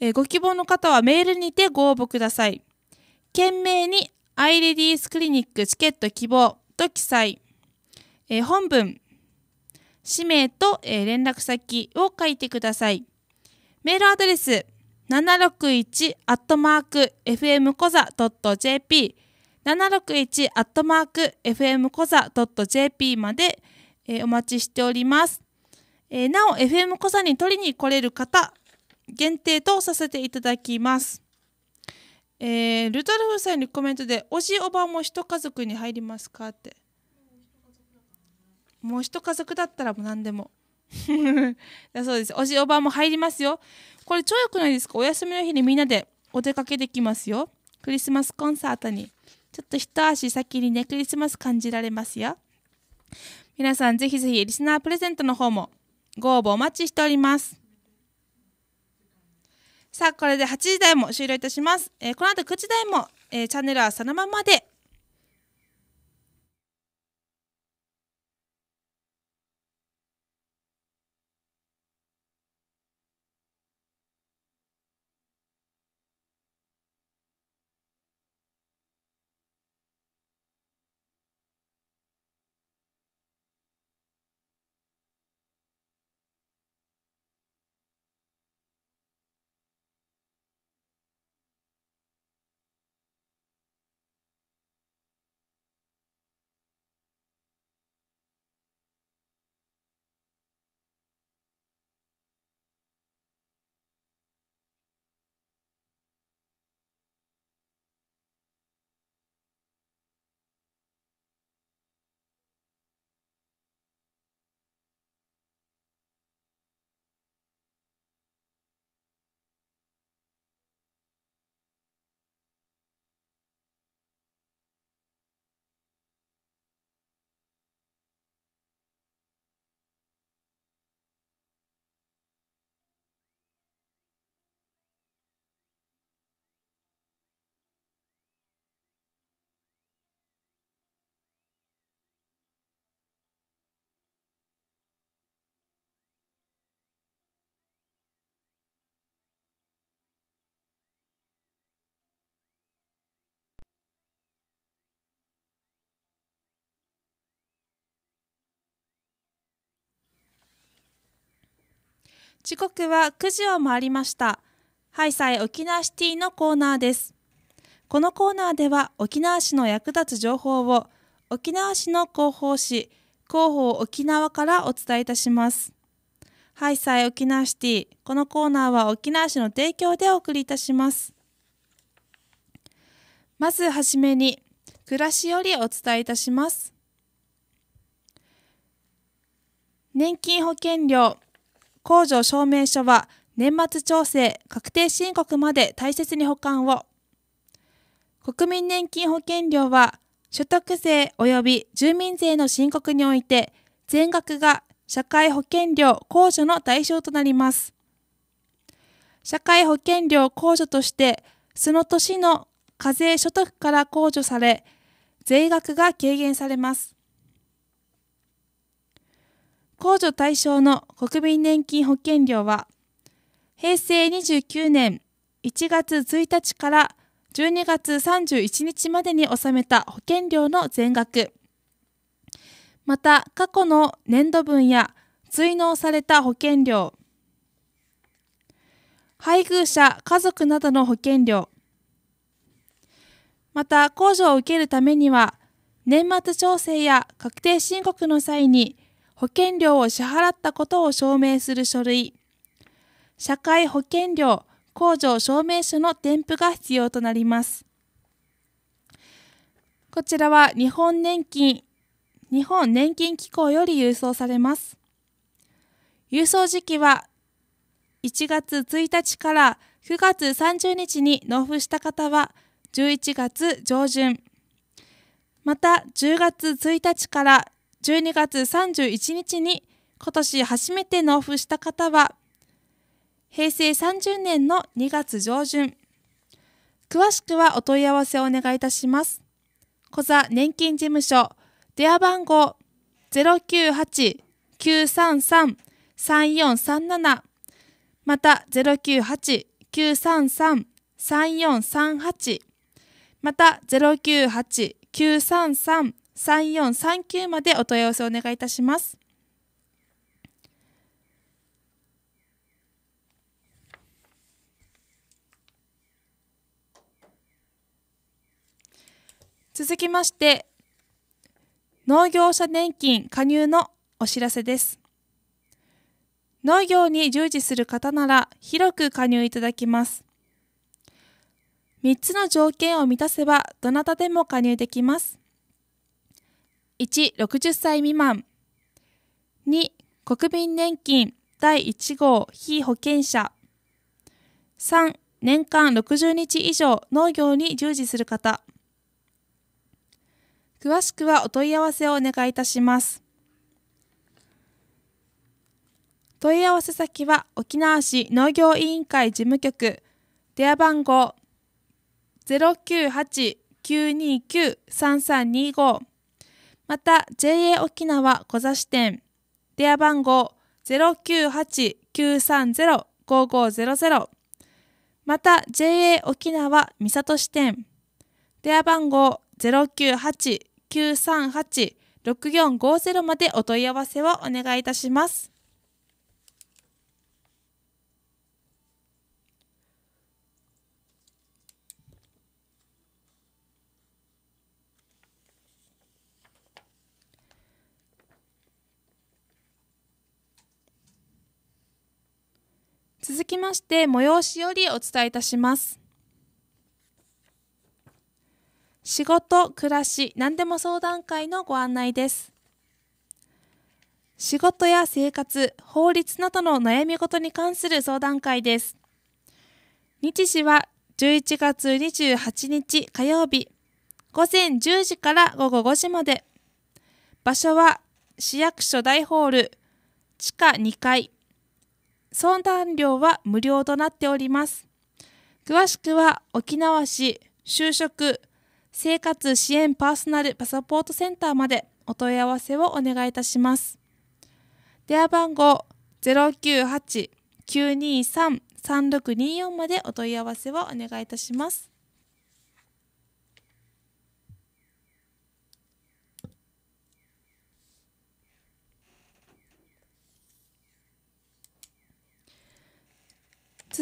えー、ご希望の方はメールにてご応募ください。件名にアイレディースクリニックチケット希望と記載。えー、本文、氏名と、え連絡先を書いてください。メールアドレス、761アットマーク FM コザ .jp 761アットマーク FM コザ .jp まで、えー、お待ちしております、えー、なお FM コザに取りに来れる方限定とさせていただきますえー、ルトルフさんにコメントで「おじおばも一家族に入りますか?」ってもう一家族だったらもう何でも そうですおじおばも入りますよこれ超良くないですかお休みの日にみんなでお出かけできますよクリスマスコンサートにちょっと一足先にねクリスマス感じられますよ皆さんぜひぜひリスナープレゼントの方もご応募お待ちしておりますさあこれで8時台も終了いたします、えー、この後9時台も、えー、チャンネルはそのままで時刻は9時を回りました。ハイサイ沖縄シティのコーナーです。このコーナーでは沖縄市の役立つ情報を沖縄市の広報誌、広報沖縄からお伝えいたします。ハイサイ沖縄シティ、このコーナーは沖縄市の提供でお送りいたします。まずはじめに、暮らしよりお伝えいたします。年金保険料控除証明書は年末調整確定申告まで大切に保管を。国民年金保険料は所得税及び住民税の申告において全額が社会保険料控除の対象となります。社会保険料控除としてその年の課税所得から控除され税額が軽減されます。控除対象の国民年金保険料は、平成29年1月1日から12月31日までに納めた保険料の全額、また過去の年度分や追納された保険料、配偶者、家族などの保険料、また控除を受けるためには、年末調整や確定申告の際に保険料を支払ったことを証明する書類、社会保険料控除証明書の添付が必要となります。こちらは日本年金、日本年金機構より郵送されます。郵送時期は1月1日から9月30日に納付した方は11月上旬、また10月1日から12月31日に今年初めて納付した方は、平成30年の2月上旬、詳しくはお問い合わせをお願いいたします。小座年金事務所、電話番号098-933-3437また098-933-3438また098-933-3438 3439までお問い合わせをお願いいたします。続きまして、農業者年金加入のお知らせです。農業に従事する方なら広く加入いただきます。3つの条件を満たせばどなたでも加入できます。1、60歳未満。2、国民年金第1号非保険者。3、年間60日以上農業に従事する方。詳しくはお問い合わせをお願いいたします。問い合わせ先は沖縄市農業委員会事務局電話番号098-929-3325また JA 沖縄小座支店電話番号098-930-5500また JA 沖縄三郷支店電話番号098-938-6450までお問い合わせをお願いいたします。続きまして催しよりお伝えいたします仕事暮らし何でも相談会のご案内です仕事や生活法律などの悩み事に関する相談会です日時は11月28日火曜日午前10時から午後5時まで場所は市役所大ホール地下2階相談料は無料となっております。詳しくは沖縄市就職生活支援パーソナルパサポートセンターまでお問い合わせをお願いいたします。電話番号098-923-3624までお問い合わせをお願いいたします。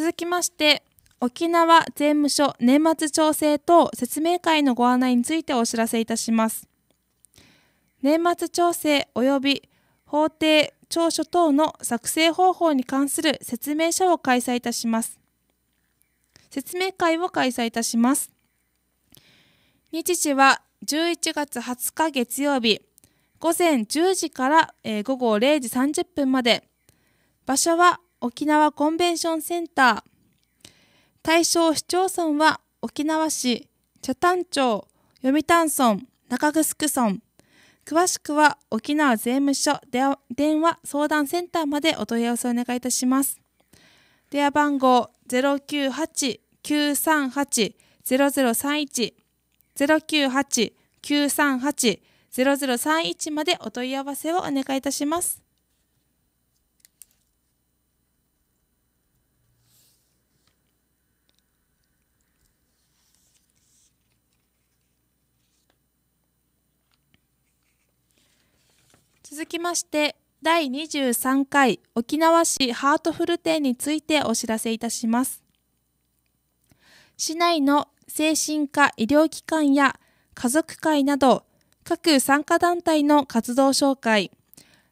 続きまして、沖縄税務署年末調整等説明会のご案内についてお知らせいたします。年末調整及び法定調書等の作成方法に関する説明書を開催いたします。説明会を開催いたします。日時は11月20日月曜日午前10時から午後0時30分まで場所は沖縄コンベンションセンター対象市町村は沖縄市北谷町読谷村中城村詳しくは沖縄税務署電話相談センターまでお問い合わせをお願いいたします電話番号098-938-0031 098-938-0031までお問い合わせをお願いいたします。続きまして、第23回沖縄市ハートフル展についてお知らせいたします。市内の精神科医療機関や家族会など各参加団体の活動紹介、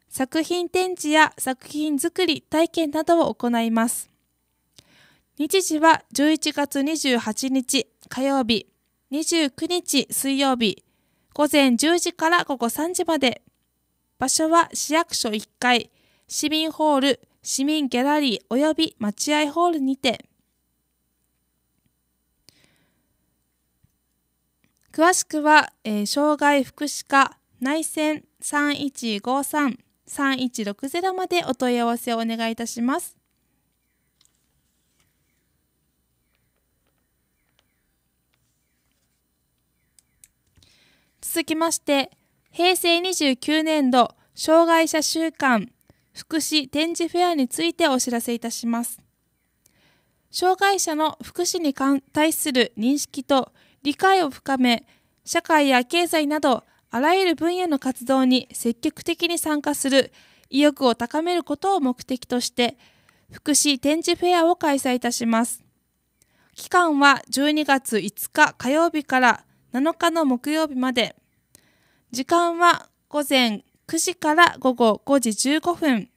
作品展示や作品作り体験などを行います。日時は11月28日火曜日、29日水曜日、午前10時から午後3時まで場所は市役所1階、市民ホール、市民ギャラリー及び待合ホールにて、詳しくは、えー、障害福祉課内線3153-3160までお問い合わせをお願いいたします。続きまして、平成29年度障害者週間福祉展示フェアについてお知らせいたします。障害者の福祉に対する認識と理解を深め、社会や経済などあらゆる分野の活動に積極的に参加する意欲を高めることを目的として、福祉展示フェアを開催いたします。期間は12月5日火曜日から7日の木曜日まで。時間は午前9時から午後5時15分。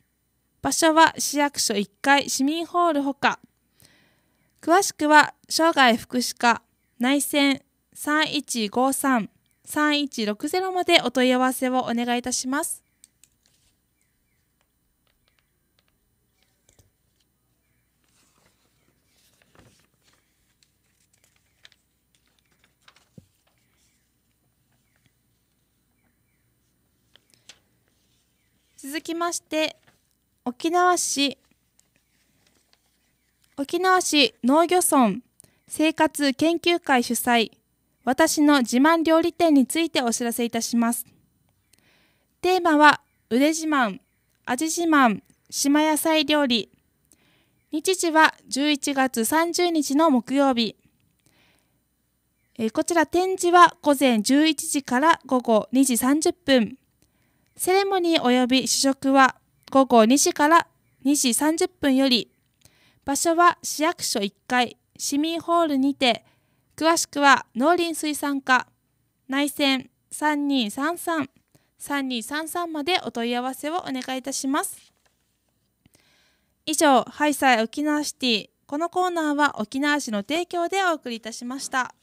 場所は市役所1階市民ホールほか。詳しくは、生涯福祉課内線3153-3160までお問い合わせをお願いいたします。続きまして沖縄市沖縄市農漁村生活研究会主催私の自慢料理店についてお知らせいたしますテーマは腕自慢味自慢島野菜料理日時は11月30日の木曜日えこちら展示は午前11時から午後2時30分セレモニー及び試食は午後2時から2時30分より、場所は市役所1階市民ホールにて、詳しくは農林水産課内線3233 3233までお問い合わせをお願いいたします。以上、ハイサイ沖縄シティ。このコーナーは沖縄市の提供でお送りいたしました。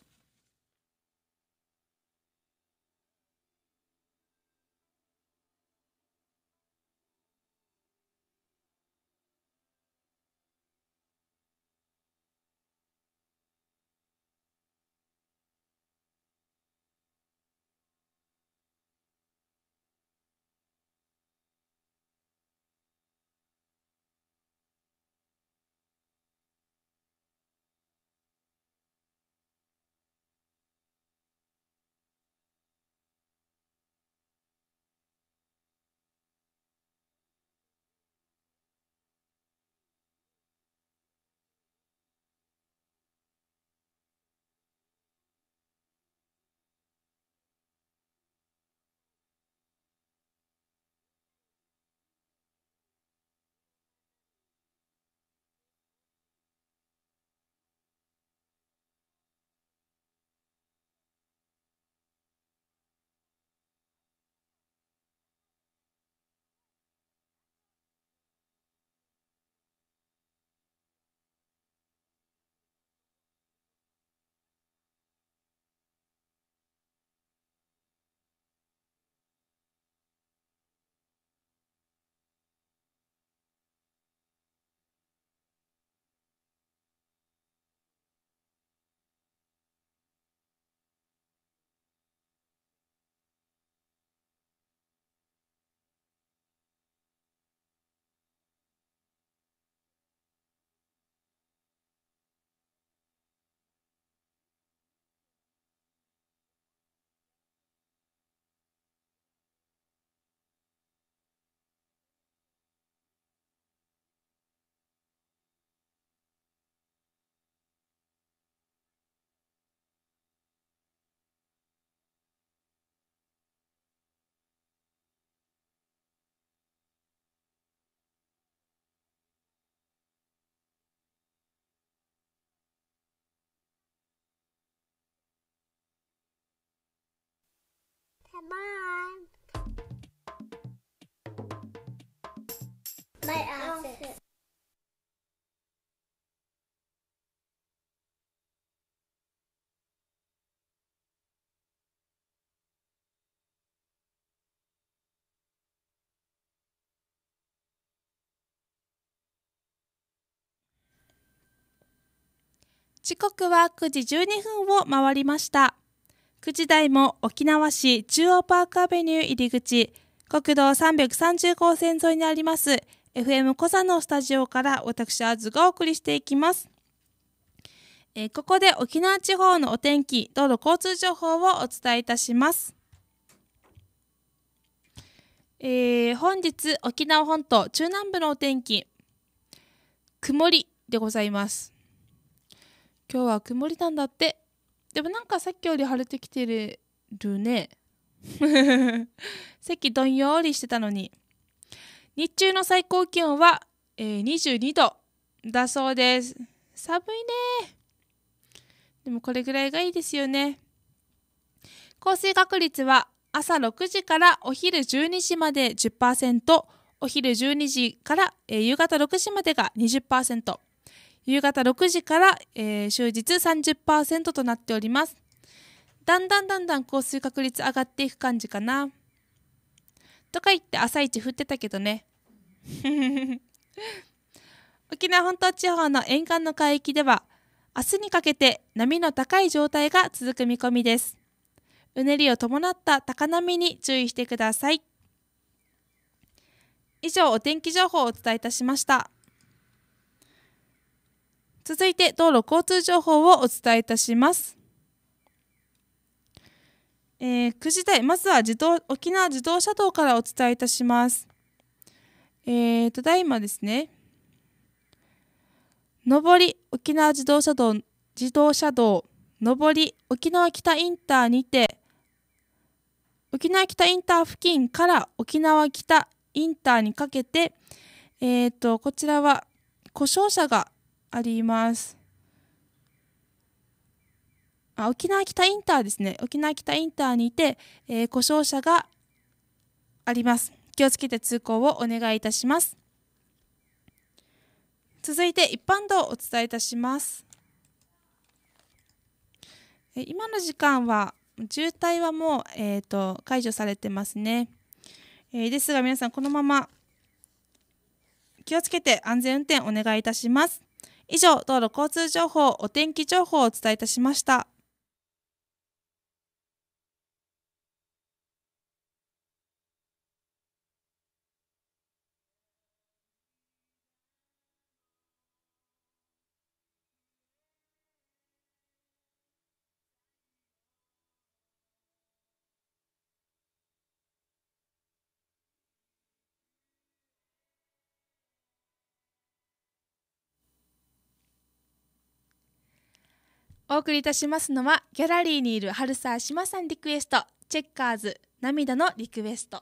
Come on. My outfit. 時刻は9時12分を回りました。9時台も沖縄市中央パークアベニュー入り口、国道330号線沿いにあります FM コサのスタジオから私アズがお送りしていきます。えー、ここで沖縄地方のお天気、道路交通情報をお伝えいたします。えー、本日沖縄本島中南部のお天気曇りでございます今日は曇りなんだってでもなんかさっきより晴れてきてるね さっきどんよりしてたのに日中の最高気温は、えー、22度だそうです寒いねでもこれぐらいがいいですよね降水確率は朝6時からお昼12時まで10%お昼12時から、えー、夕方6時までが20%夕方6時から、えー、終日30%となっております。だんだんだんだん降水確率上がっていく感じかな。とか言って朝一降ってたけどね。沖縄本島地方の沿岸の海域では、明日にかけて波の高い状態が続く見込みです。うねりを伴った高波に注意してください。以上、お天気情報をお伝えいたしました。続いて道路交通情報をお伝えいたします。えー、9時台、まずは自動沖縄自動車道からお伝えいたします。えー、ただいまですね、上り沖縄自動車道、自動車道、上り沖縄北インターにて、沖縄北インター付近から沖縄北インターにかけて、えーと、こちらは故障車があります。あ沖縄北インターですね。沖縄北インターにいて、えー、故障車があります。気をつけて通行をお願いいたします。続いて一般道をお伝えいたします。え今の時間は渋滞はもう、えーと、解除されてますね。えー、ですが皆さんこのまま気をつけて安全運転お願いいたします。以上、道路交通情報、お天気情報をお伝えいたしました。お送りいたしますのはギャラリーにいるハルサー志麻さんリクエストチェッカーズ涙のリクエスト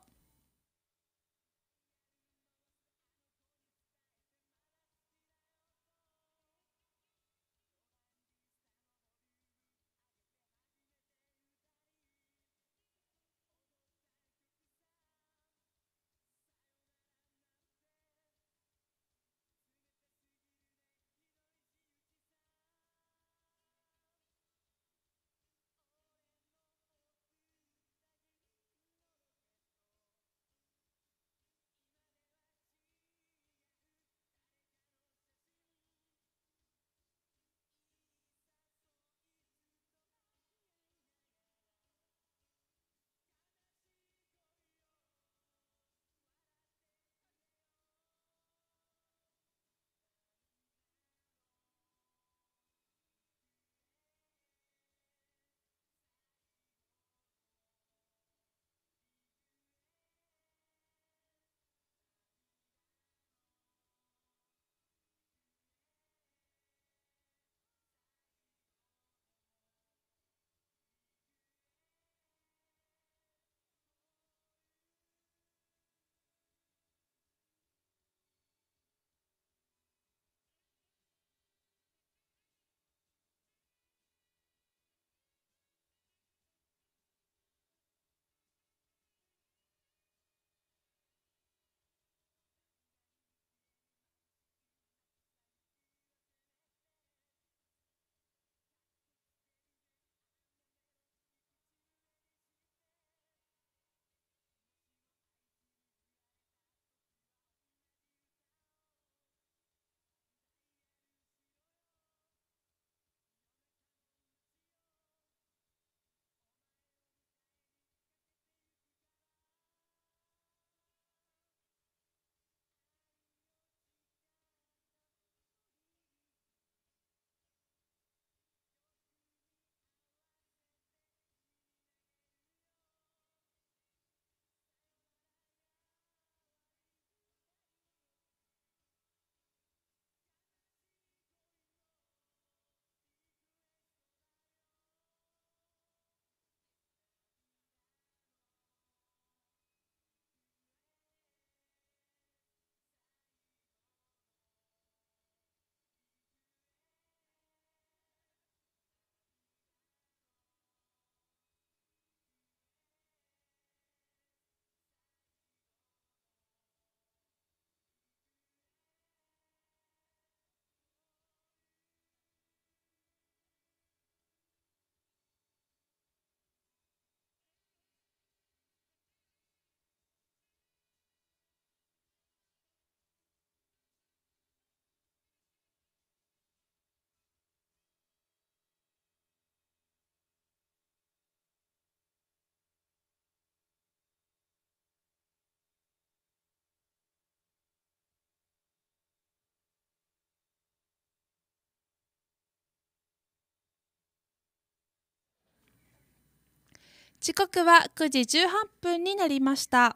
時刻は9時18分になりました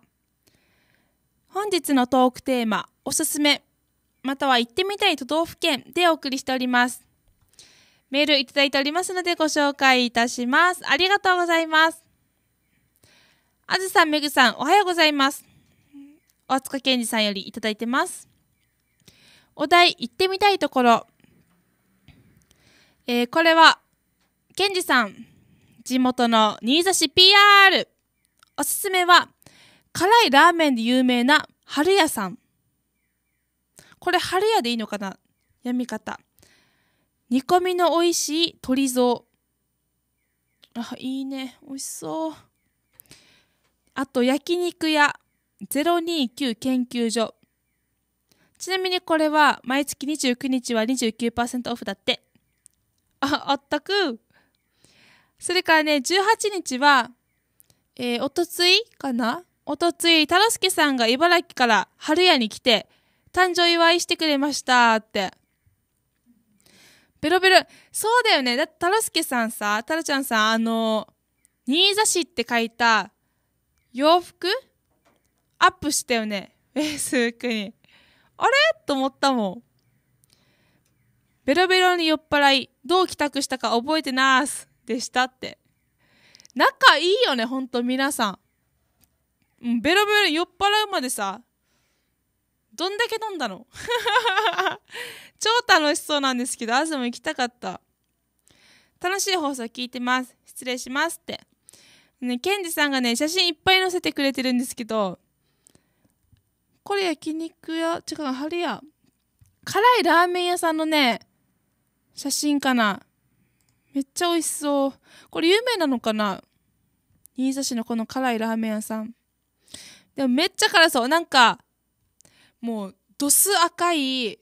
本日のトークテーマおすすめまたは行ってみたい都道府県でお送りしておりますメールいただいておりますのでご紹介いたしますありがとうございますあずさんめぐさんおはようございます大塚健二さんよりいただいてますお題行ってみたいところ、えー、これは健二さん地元の新座市 PR! おすすめは、辛いラーメンで有名な春屋さん。これ春屋でいいのかな読み方。煮込みの美味しい鶏蔵。あ、いいね。美味しそう。あと、焼肉屋029研究所。ちなみにこれは毎月29日は29%オフだって。あ、あったく。それからね、18日は、えー、おとついかなおとつい、たろすけさんが茨城から春屋に来て、誕生祝いしてくれましたって。ベロベロ。そうだよね。だって、たろすけさんさ、たらちゃんさん、あの、新座市って書いた洋服アップしたよね。フェイスブックに。あれと思ったもん。ベロベロに酔っ払い、どう帰宅したか覚えてなーす。でしたって。仲いいよね、ほんと皆さん。ベロベロ酔っ払うまでさ、どんだけ飲んだの 超楽しそうなんですけど、朝も行きたかった。楽しい放送聞いてます。失礼しますって。ね、ケンジさんがね、写真いっぱい載せてくれてるんですけど、これ焼肉屋、違う、春屋。辛いラーメン屋さんのね、写真かな。めっちゃ美味しそうこれ有名なのかな新座市のこの辛いラーメン屋さんでもめっちゃ辛そうなんかもうドス赤い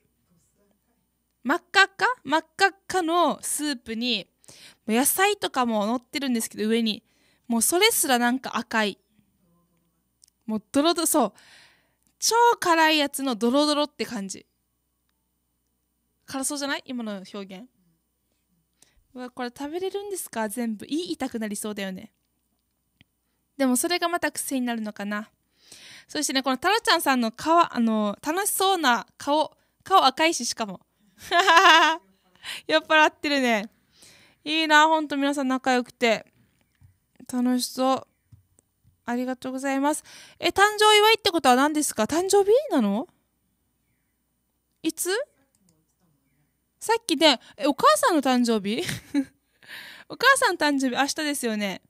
真っ赤っか真っ赤っかのスープに野菜とかも乗ってるんですけど上にもうそれすらなんか赤いもうドロドロそう超辛いやつのドロドロって感じ辛そうじゃない今の表現わこれ食べれるんですか全部いい痛くなりそうだよねでもそれがまた癖になるのかなそしてねこのタロちゃんさんの顔あの楽しそうな顔顔赤いししかも 酔っ払ってるねいいなほんと皆さん仲良くて楽しそうありがとうございますえ誕生祝いってことは何ですか誕生日なのいつさっきね、お母さんの誕生日 お母さん誕生日、明日ですよね。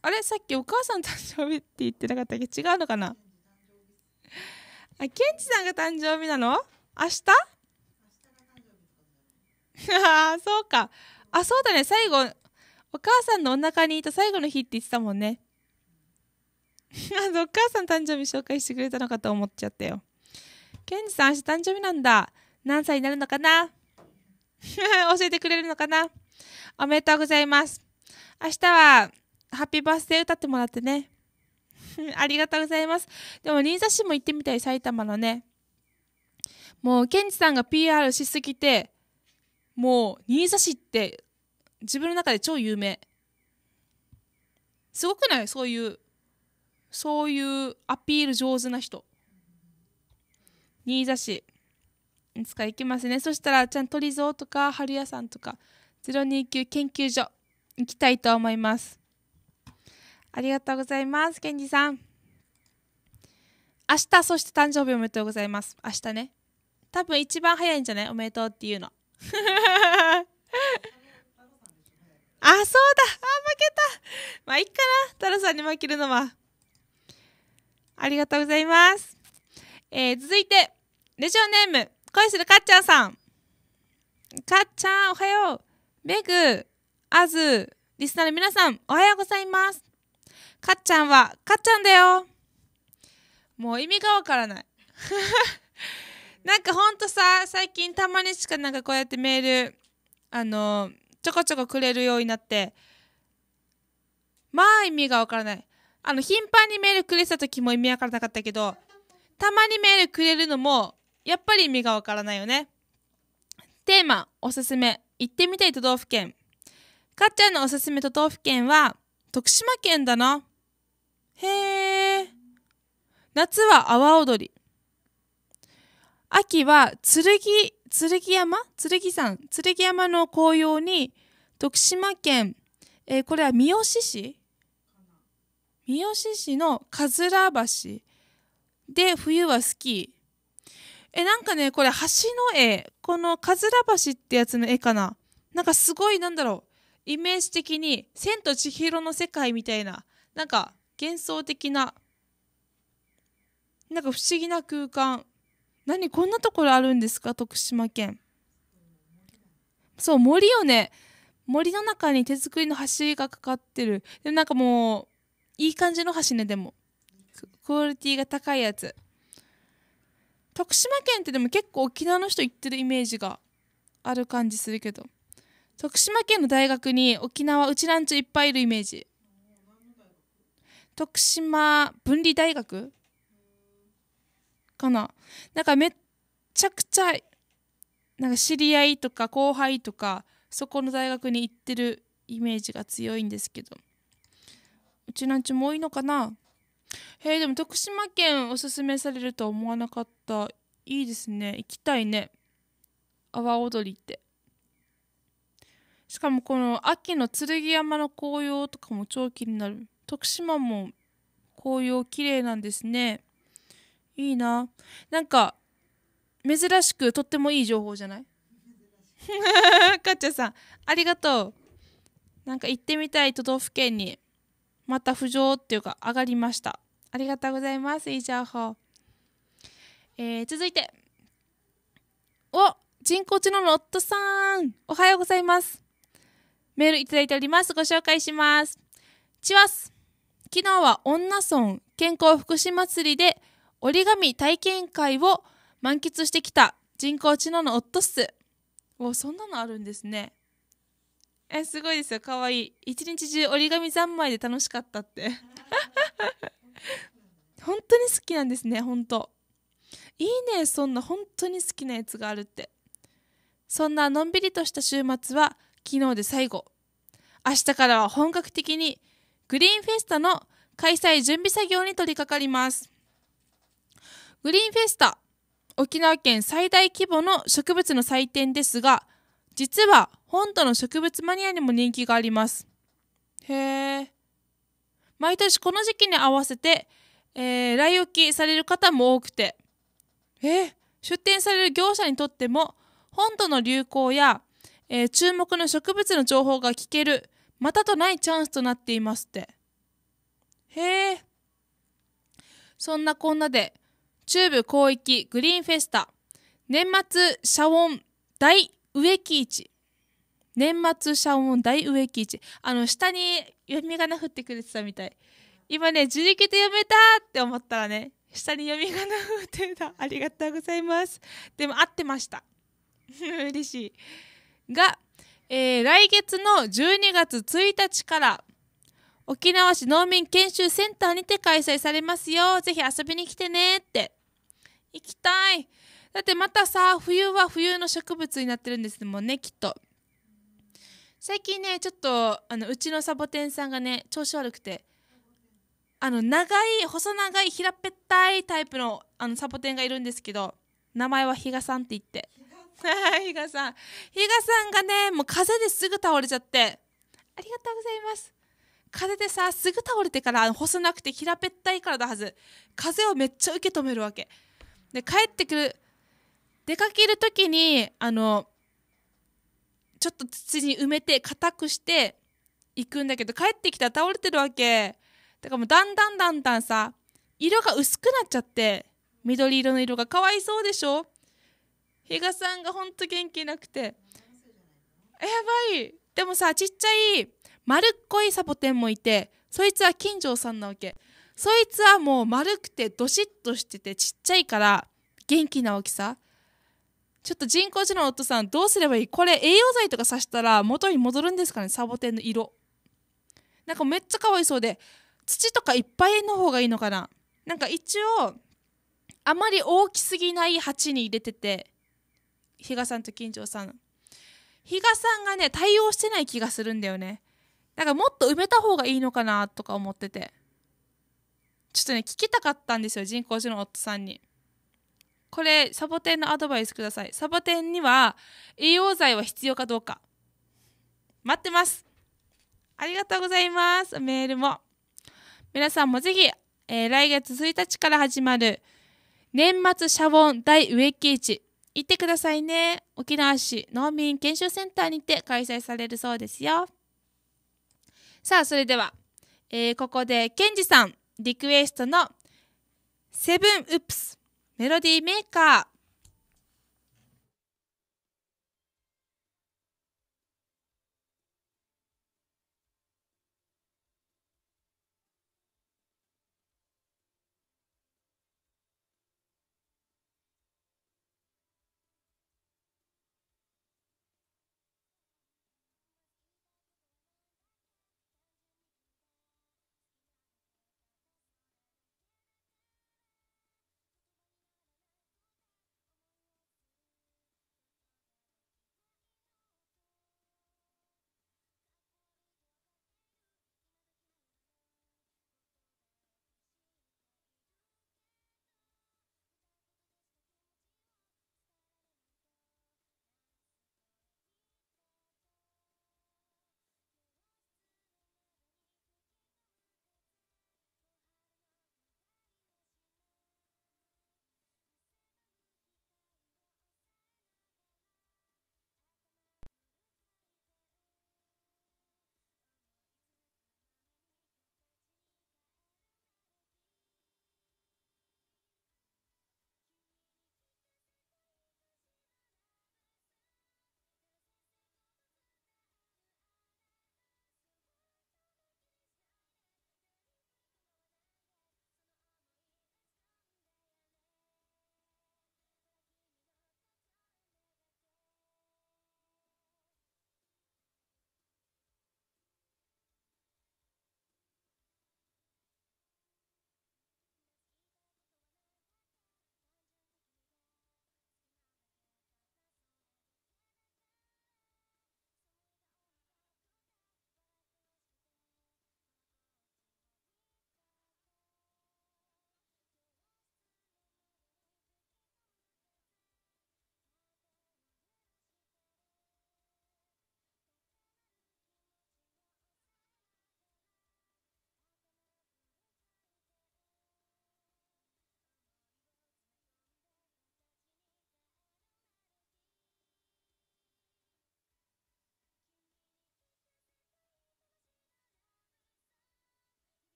あれさっきお母さん誕生日って言ってなかったっけ違うのかなあ、ケンチさんが誕生日なの明日ああ、そうか。あ、そうだね。最後、お母さんのお腹にいた最後の日って言ってたもんね。あの、お母さん誕生日紹介してくれたのかと思っちゃったよ。ケンジさん、明日誕生日なんだ。何歳になるのかな 教えてくれるのかなおめでとうございます。明日は、ハッピーバースデー歌ってもらってね。ありがとうございます。でも、新座市も行ってみたい、埼玉のね。もう、ケンジさんが PR しすぎて、もう、新座市って、自分の中で超有名。すごくないそういう、そういうアピール上手な人。新座市いつか行きますねそしたらちゃんとりぞーとか春屋さんとか029研究所行きたいと思いますありがとうございますケンジさん明日そして誕生日おめでとうございます明日ね多分一番早いんじゃないおめでとうっていうの あそうだあ負けたまあいいかな太郎さんに負けるのはありがとうございますえー、続いて、レジオネーム、恋するかっちゃんさん。かっちゃん、おはよう。ベグ、アズ、リスナーの皆さん、おはようございます。かっちゃんは、かっちゃんだよ。もう意味がわからない。なんかほんとさ、最近たまにしかなんかこうやってメール、あの、ちょこちょこくれるようになって、まあ意味がわからない。あの、頻繁にメールくれてた時も意味わからなかったけど、たまにメールくれるのも、やっぱり意味がわからないよね。テーマ、おすすめ、行ってみたい都道府県。かっちゃんのおすすめ都道府県は、徳島県だな。へえ。夏は阿波踊り。秋は剣、剣山剣山剣山の紅葉に、徳島県、えー、これは三好市三好市のかずら橋で冬はスキーえなんかねこれ橋の絵このかずら橋ってやつの絵かななんかすごいなんだろうイメージ的に「千と千尋の世界」みたいななんか幻想的ななんか不思議な空間何こんなところあるんですか徳島県そう森をね森の中に手作りの橋がかかってるでなんかもういい感じの橋ねでもクオリティが高いやつ徳島県ってでも結構沖縄の人行ってるイメージがある感じするけど徳島県の大学に沖縄うちランチいっぱいいるイメージ徳島分離大学かななんかめっちゃくちゃなんか知り合いとか後輩とかそこの大学に行ってるイメージが強いんですけどうちなんちも多いのかなへえでも徳島県おすすめされるとは思わなかったいいですね行きたいね阿波踊りってしかもこの秋の剣山の紅葉とかも超気になる徳島も紅葉綺麗なんですねいいななんか珍しくとってもいい情報じゃないかっちゃんさんありがとうなんか行ってみたい都道府県にまた浮上っていうか上がりましたありがとうございます。いい情報。えー、続いて。お人工知能の夫さんおはようございます。メールいただいております。ご紹介します。ちわす。昨日は女村健康福祉祭りで折り紙体験会を満喫してきた人工知能の夫っす。お、そんなのあるんですね。え、すごいですよ。かわいい。一日中折り紙三昧で楽しかったって。本当に好きなんですね本当いいねそんな本当に好きなやつがあるってそんなのんびりとした週末は昨日で最後明日からは本格的にグリーンフェスタの開催準備作業に取り掛かりますグリーンフェスタ沖縄県最大規模の植物の祭典ですが実は本土の植物マニアにも人気がありますへえ毎年この時期に合わせて、えー、来置きされる方も多くて、えー、出店される業者にとっても、本土の流行や、えー、注目の植物の情報が聞ける、またとないチャンスとなっていますって。へえ。そんなこんなで、中部広域グリーンフェスタ、年末遮音大植木市。年末遮音大植木市。あの、下にみ仮名降ってくれてたみたい今ね自力で読めたって思ったらね下に読み仮名振ってた ありがとうございますでも合ってました 嬉しいが、えー、来月の12月1日から沖縄市農民研修センターにて開催されますよぜひ遊びに来てねって行きたいだってまたさ冬は冬の植物になってるんですもんねきっと最近ねちょっとあのうちのサボテンさんがね調子悪くてあの長い細長い平べったいタイプのあのサボテンがいるんですけど名前は比嘉さんって言って比嘉 さん比嘉さんがねもう風ですぐ倒れちゃってありがとうございます風でさすぐ倒れてから細なくて平べったいからだはず風をめっちゃ受け止めるわけで帰ってくる出かける時にあのちょっと土に埋めて硬くしていくんだけど帰ってきたら倒れてるわけだからもうだんだんだんだんさ色が薄くなっちゃって緑色の色がかわいそうでしょ比嘉さんがほんと元気なくてやばいでもさちっちゃい丸っこいサボテンもいてそいつは金城さんなわけそいつはもう丸くてどしっとしててちっちゃいから元気な大きさちょっと人工知能の夫さんどうすればいいこれ栄養剤とかさしたら元に戻るんですかねサボテンの色なんかめっちゃかわいそうで土とかいっぱいの方がいいのかななんか一応あまり大きすぎない鉢に入れてて比嘉さんと金城さん比嘉さんがね対応してない気がするんだよねなんかもっと埋めた方がいいのかなとか思っててちょっとね聞きたかったんですよ人工知能の夫さんに。これサボテンのアドバイスくださいサボテンには栄養剤は必要かどうか待ってますありがとうございますメールも皆さんもぜひ、えー、来月1日から始まる年末シャボン大植木市行ってくださいね沖縄市農民研修センターにて開催されるそうですよさあそれでは、えー、ここでケンジさんリクエストの「セブンウップス」メロディーメーカー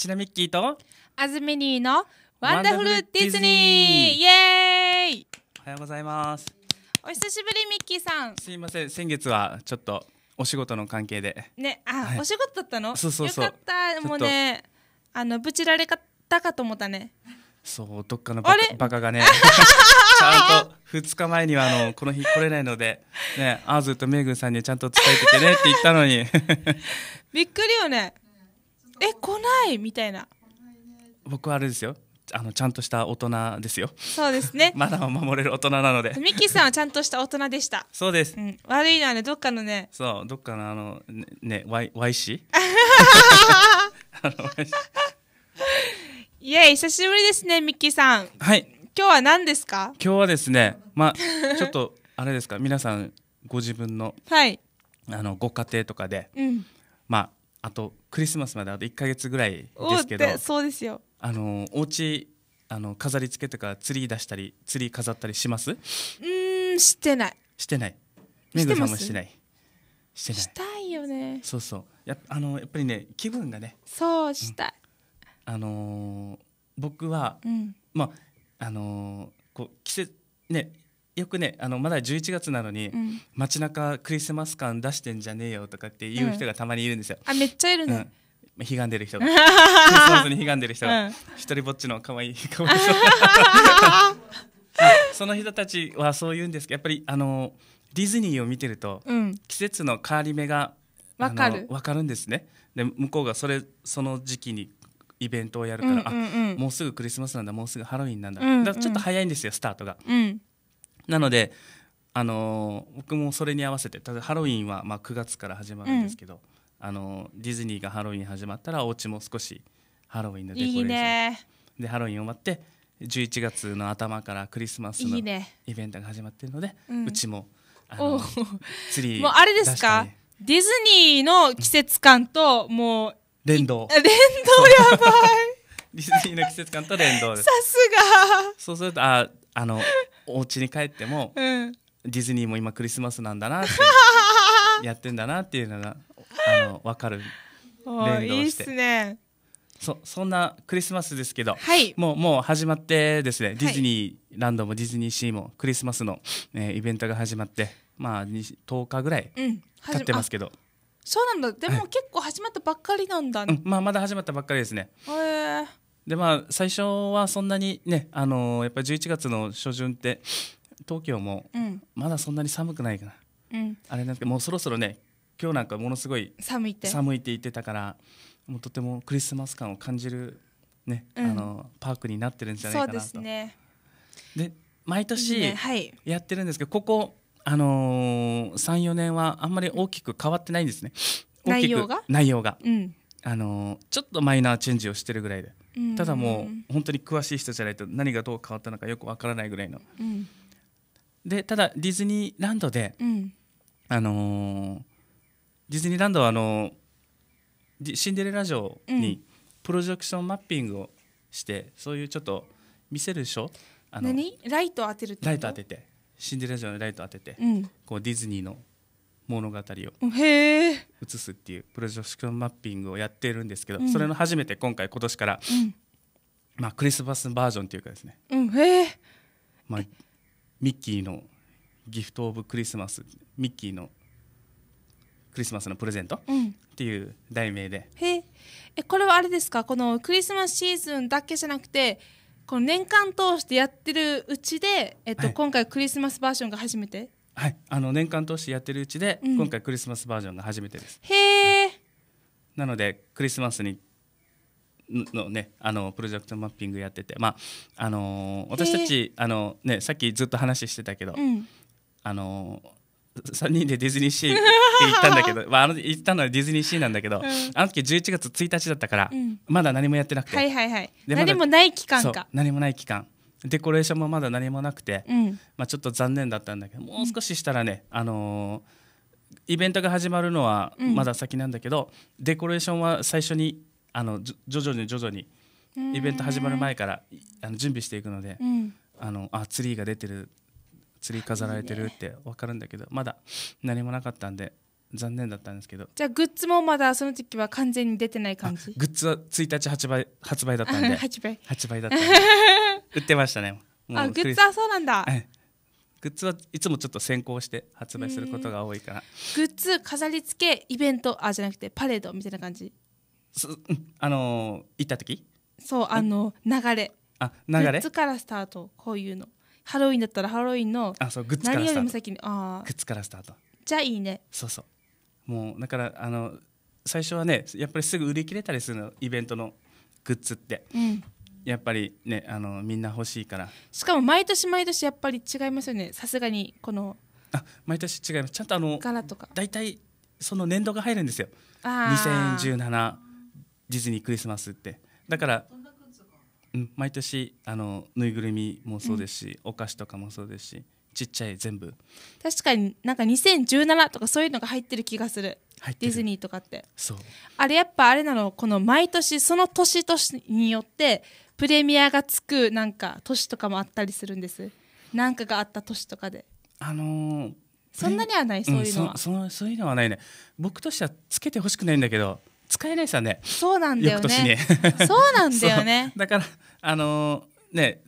ちなみっきーとアズミニーのワンダフルディズニーイエーイおはようございますお久しぶりミッキーさんすいません先月はちょっとお仕事の関係でねあ、はいお仕事だったのそうそうそうよかったもうねあのぶちられたかと思ったねそうどっかのバあカれバカがね ちゃんと2日前にはあのこの日来れないので、ね、アーズとメイグンさんにちゃんと伝えててねって言ったのに びっくりよねえ来ないみたいな僕はあれですよあのちゃんとした大人ですよそうですね マナーを守れる大人なのでミキさんはちゃんとした大人でしたそうです、うん、悪いのはねどっかのねそうどっかのあのねね Y, y 氏いや久しぶりですねミキさんはい今日は何ですか今日はですねまあちょっとあれですか皆さんご自分のはいあのご家庭とかで、うん、まああとクリスマスまであと1か月ぐらいですけどそうですよあのお家あの飾り付けとかツリー出したりツリー飾ったりしますうんしてないしてないめぐさんもしてないしてないしたいよねそうそうやあのやっぱりね気分がねそうしたい、うん、あのー、僕は、うん、まああのー、こう季節ねよくねあのまだ11月なのに、うん、街中クリスマス感出してんじゃねえよとかっていう人がたまにいるんですよ。うん、あめっちゃいるね。うん、悲願でる人がクリスマスに悲願でる人が、うん、一人ぼっちの可愛い可愛いその人たちはそう言うんですけどやっぱりあのディズニーを見てると、うん、季節の変わり目がわかるわかるんですね。で向こうがそれその時期にイベントをやるから、うんうんうん、あもうすぐクリスマスなんだもうすぐハロウィンなんだうんうん、だちょっと早いんですよスタートが、うん、なのであの僕もそれに合わせてただハロウィンはまあ9月から始まるんですけど、うん、あのディズニーがハロウィン始まったらお家も少しハロウィンのデコレーションいいねでハロウィン終わって11月の頭からクリスマスのイベントが始まってるので、うん、ちもあのツリーもうあれですかディズニーの季節感ともう連動連動やばい ディズニーの季節感と連動ですさすがそうするとああのお家に帰っても、うん、ディズニーも今クリスマスなんだなって やってんだなっていうのがあの分かる連動していいすねそそんなクリスマスですけど、はい、もうもう始まってですねディズニーランドもディズニーシーもクリスマスの、えー、イベントが始まって、まあ、10日ぐらい経ってますけど、うん、そうなんだでも結構始まったばっかりなんだね、うん、まあ、まだ始まったばっかりですねへえーでまあ最初はそんなにねあのー、やっぱり11月の初旬って東京もまだそんなに寒くないかな、うん、あれなんかもうそろそろね今日なんかものすごい寒いって寒いって言ってたからもうとてもクリスマス感を感じるね、うん、あのパークになってるんじゃないかなと。そうですね、で毎年やってるんですけど、ここあのー、34年はあんまり大きく変わってないんですね。内容が内容が、うん、あのー、ちょっとマイナーチェンジをしてるぐらいで。ただもう本当に詳しい人じゃないと何がどう変わったのかよくわからないぐらいの。うん、でただディズニーランドで、うん、あのー、ディズニーランドはあのー、シンデレラ城にプロジェクションマッピングをして、うん、そういうちょっと見せるショーあのライト当てるライト当ててシンデレラ城のライト当てて、こうディズニーの物語を映すっていうプロジェクションマッピングをやってるんですけど、それの初めて今回今年から、まあ、クリスマスバージョンというかですね、まあ、ミッキーのギフト・オブ・クリスマスミッキーのクリスマスのプレゼント、うん、っていう題名でえこれはあれですかこのクリスマスシーズンだけじゃなくてこの年間通してやってるうちで、えっと、はい、今回クリスマスバージョンが初めてはい、あの年間通してやってるうちで、うん、今回クリスマスバージョンが初めてです。へえ、うん、なのでクリスマスにのねあのプロジェクトマッピングやってて、まああのー、私たちあのねさっきずっと話してたけど、うん、あのー、3人でディズニーシー行ったんだけど、まあ、あの行ったのはディズニーシーなんだけど、あの時11月1日だったから、まだ何もやってなくて、はいはいはい、ま、何もない期間か何もない期間デコレーションもまだ何もなくて、うん、まあ、ちょっと残念だったんだけどもう少ししたらね、あのー、イベントが始まるのはまだ先なんだけど、うん、デコレーションは最初にあの徐々に徐々にイベント始まる前からあの準備していくので、うん、あのあツリーが出てるツリー飾られてるって分かるんだけど、ね、まだ何もなかったんで残念だったんですけどじゃあグッズもまだその時は完全に出てない感じグッズは1日発売発売だったんで 発売発売だったんで 売ってましたねあグッズはそうなんだ、い、グッズはいつもちょっと先行して発売することが多いからグッズ飾り付けイベントあじゃなくてパレードみたいな感じあの行った時そうあの流れあ流れグッズからスタートこういうのハロウィンだったらハロウィンのあそうグッズからスタートあグッズからスタートじゃあいいねそうそうもうだからあの最初はねやっぱりすぐ売り切れたりするのイベントのグッズって、うん、やっぱりねあのみんな欲しいからしかも毎年毎年やっぱり違いますよねさすがにこのあ毎年違いますちゃんとあの柄とか大体その年度が入るんですよ2017ディズニークリスマスってだからうん、毎年あのぬいぐるみもそうですし、うん、お菓子とかもそうですしちっちゃい全部確かになんか2017とかそういうのが入ってる気がするディズニーとかってあれやっぱあれなのこの毎年その年とによってプレミアがつくなんか年とかもあったりするんですなんかがあった年とかであのー、そんなにはないそういうのは、うん、そそういうのはないね僕としてはつけてほしくないんだけど使えないさねそうなんだよねそうなんだよね だからあのー、ね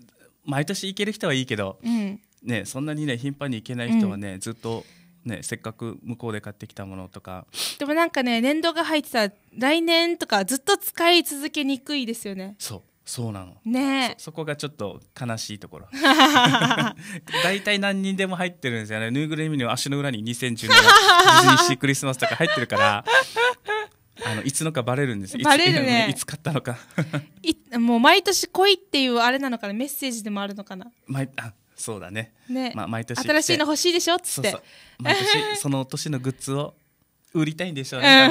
毎年行ける人はいいけど、うん、ねそんなにね頻繁に行けない人はね、うん、ずっとね、せっかく向こうで買ってきたものとかでもなんかね年度が入ってたら来年とかずっと使い続けにくいですよねそうそうなのねそこがちょっと悲しいところ 大体何人でも入ってるんですよねぬいぐるみの足の裏に2010年ディズニーシークリスマスとか入ってるから あのいつのかバレるんですバレるねいつ買ったのかいもう毎年来いっていうあれなのかなメッセージでもあるのかな毎あそうだねね、まあ、毎年新しいの欲しいでしょっつって毎年その年のグッズを売りたいんでしょうね、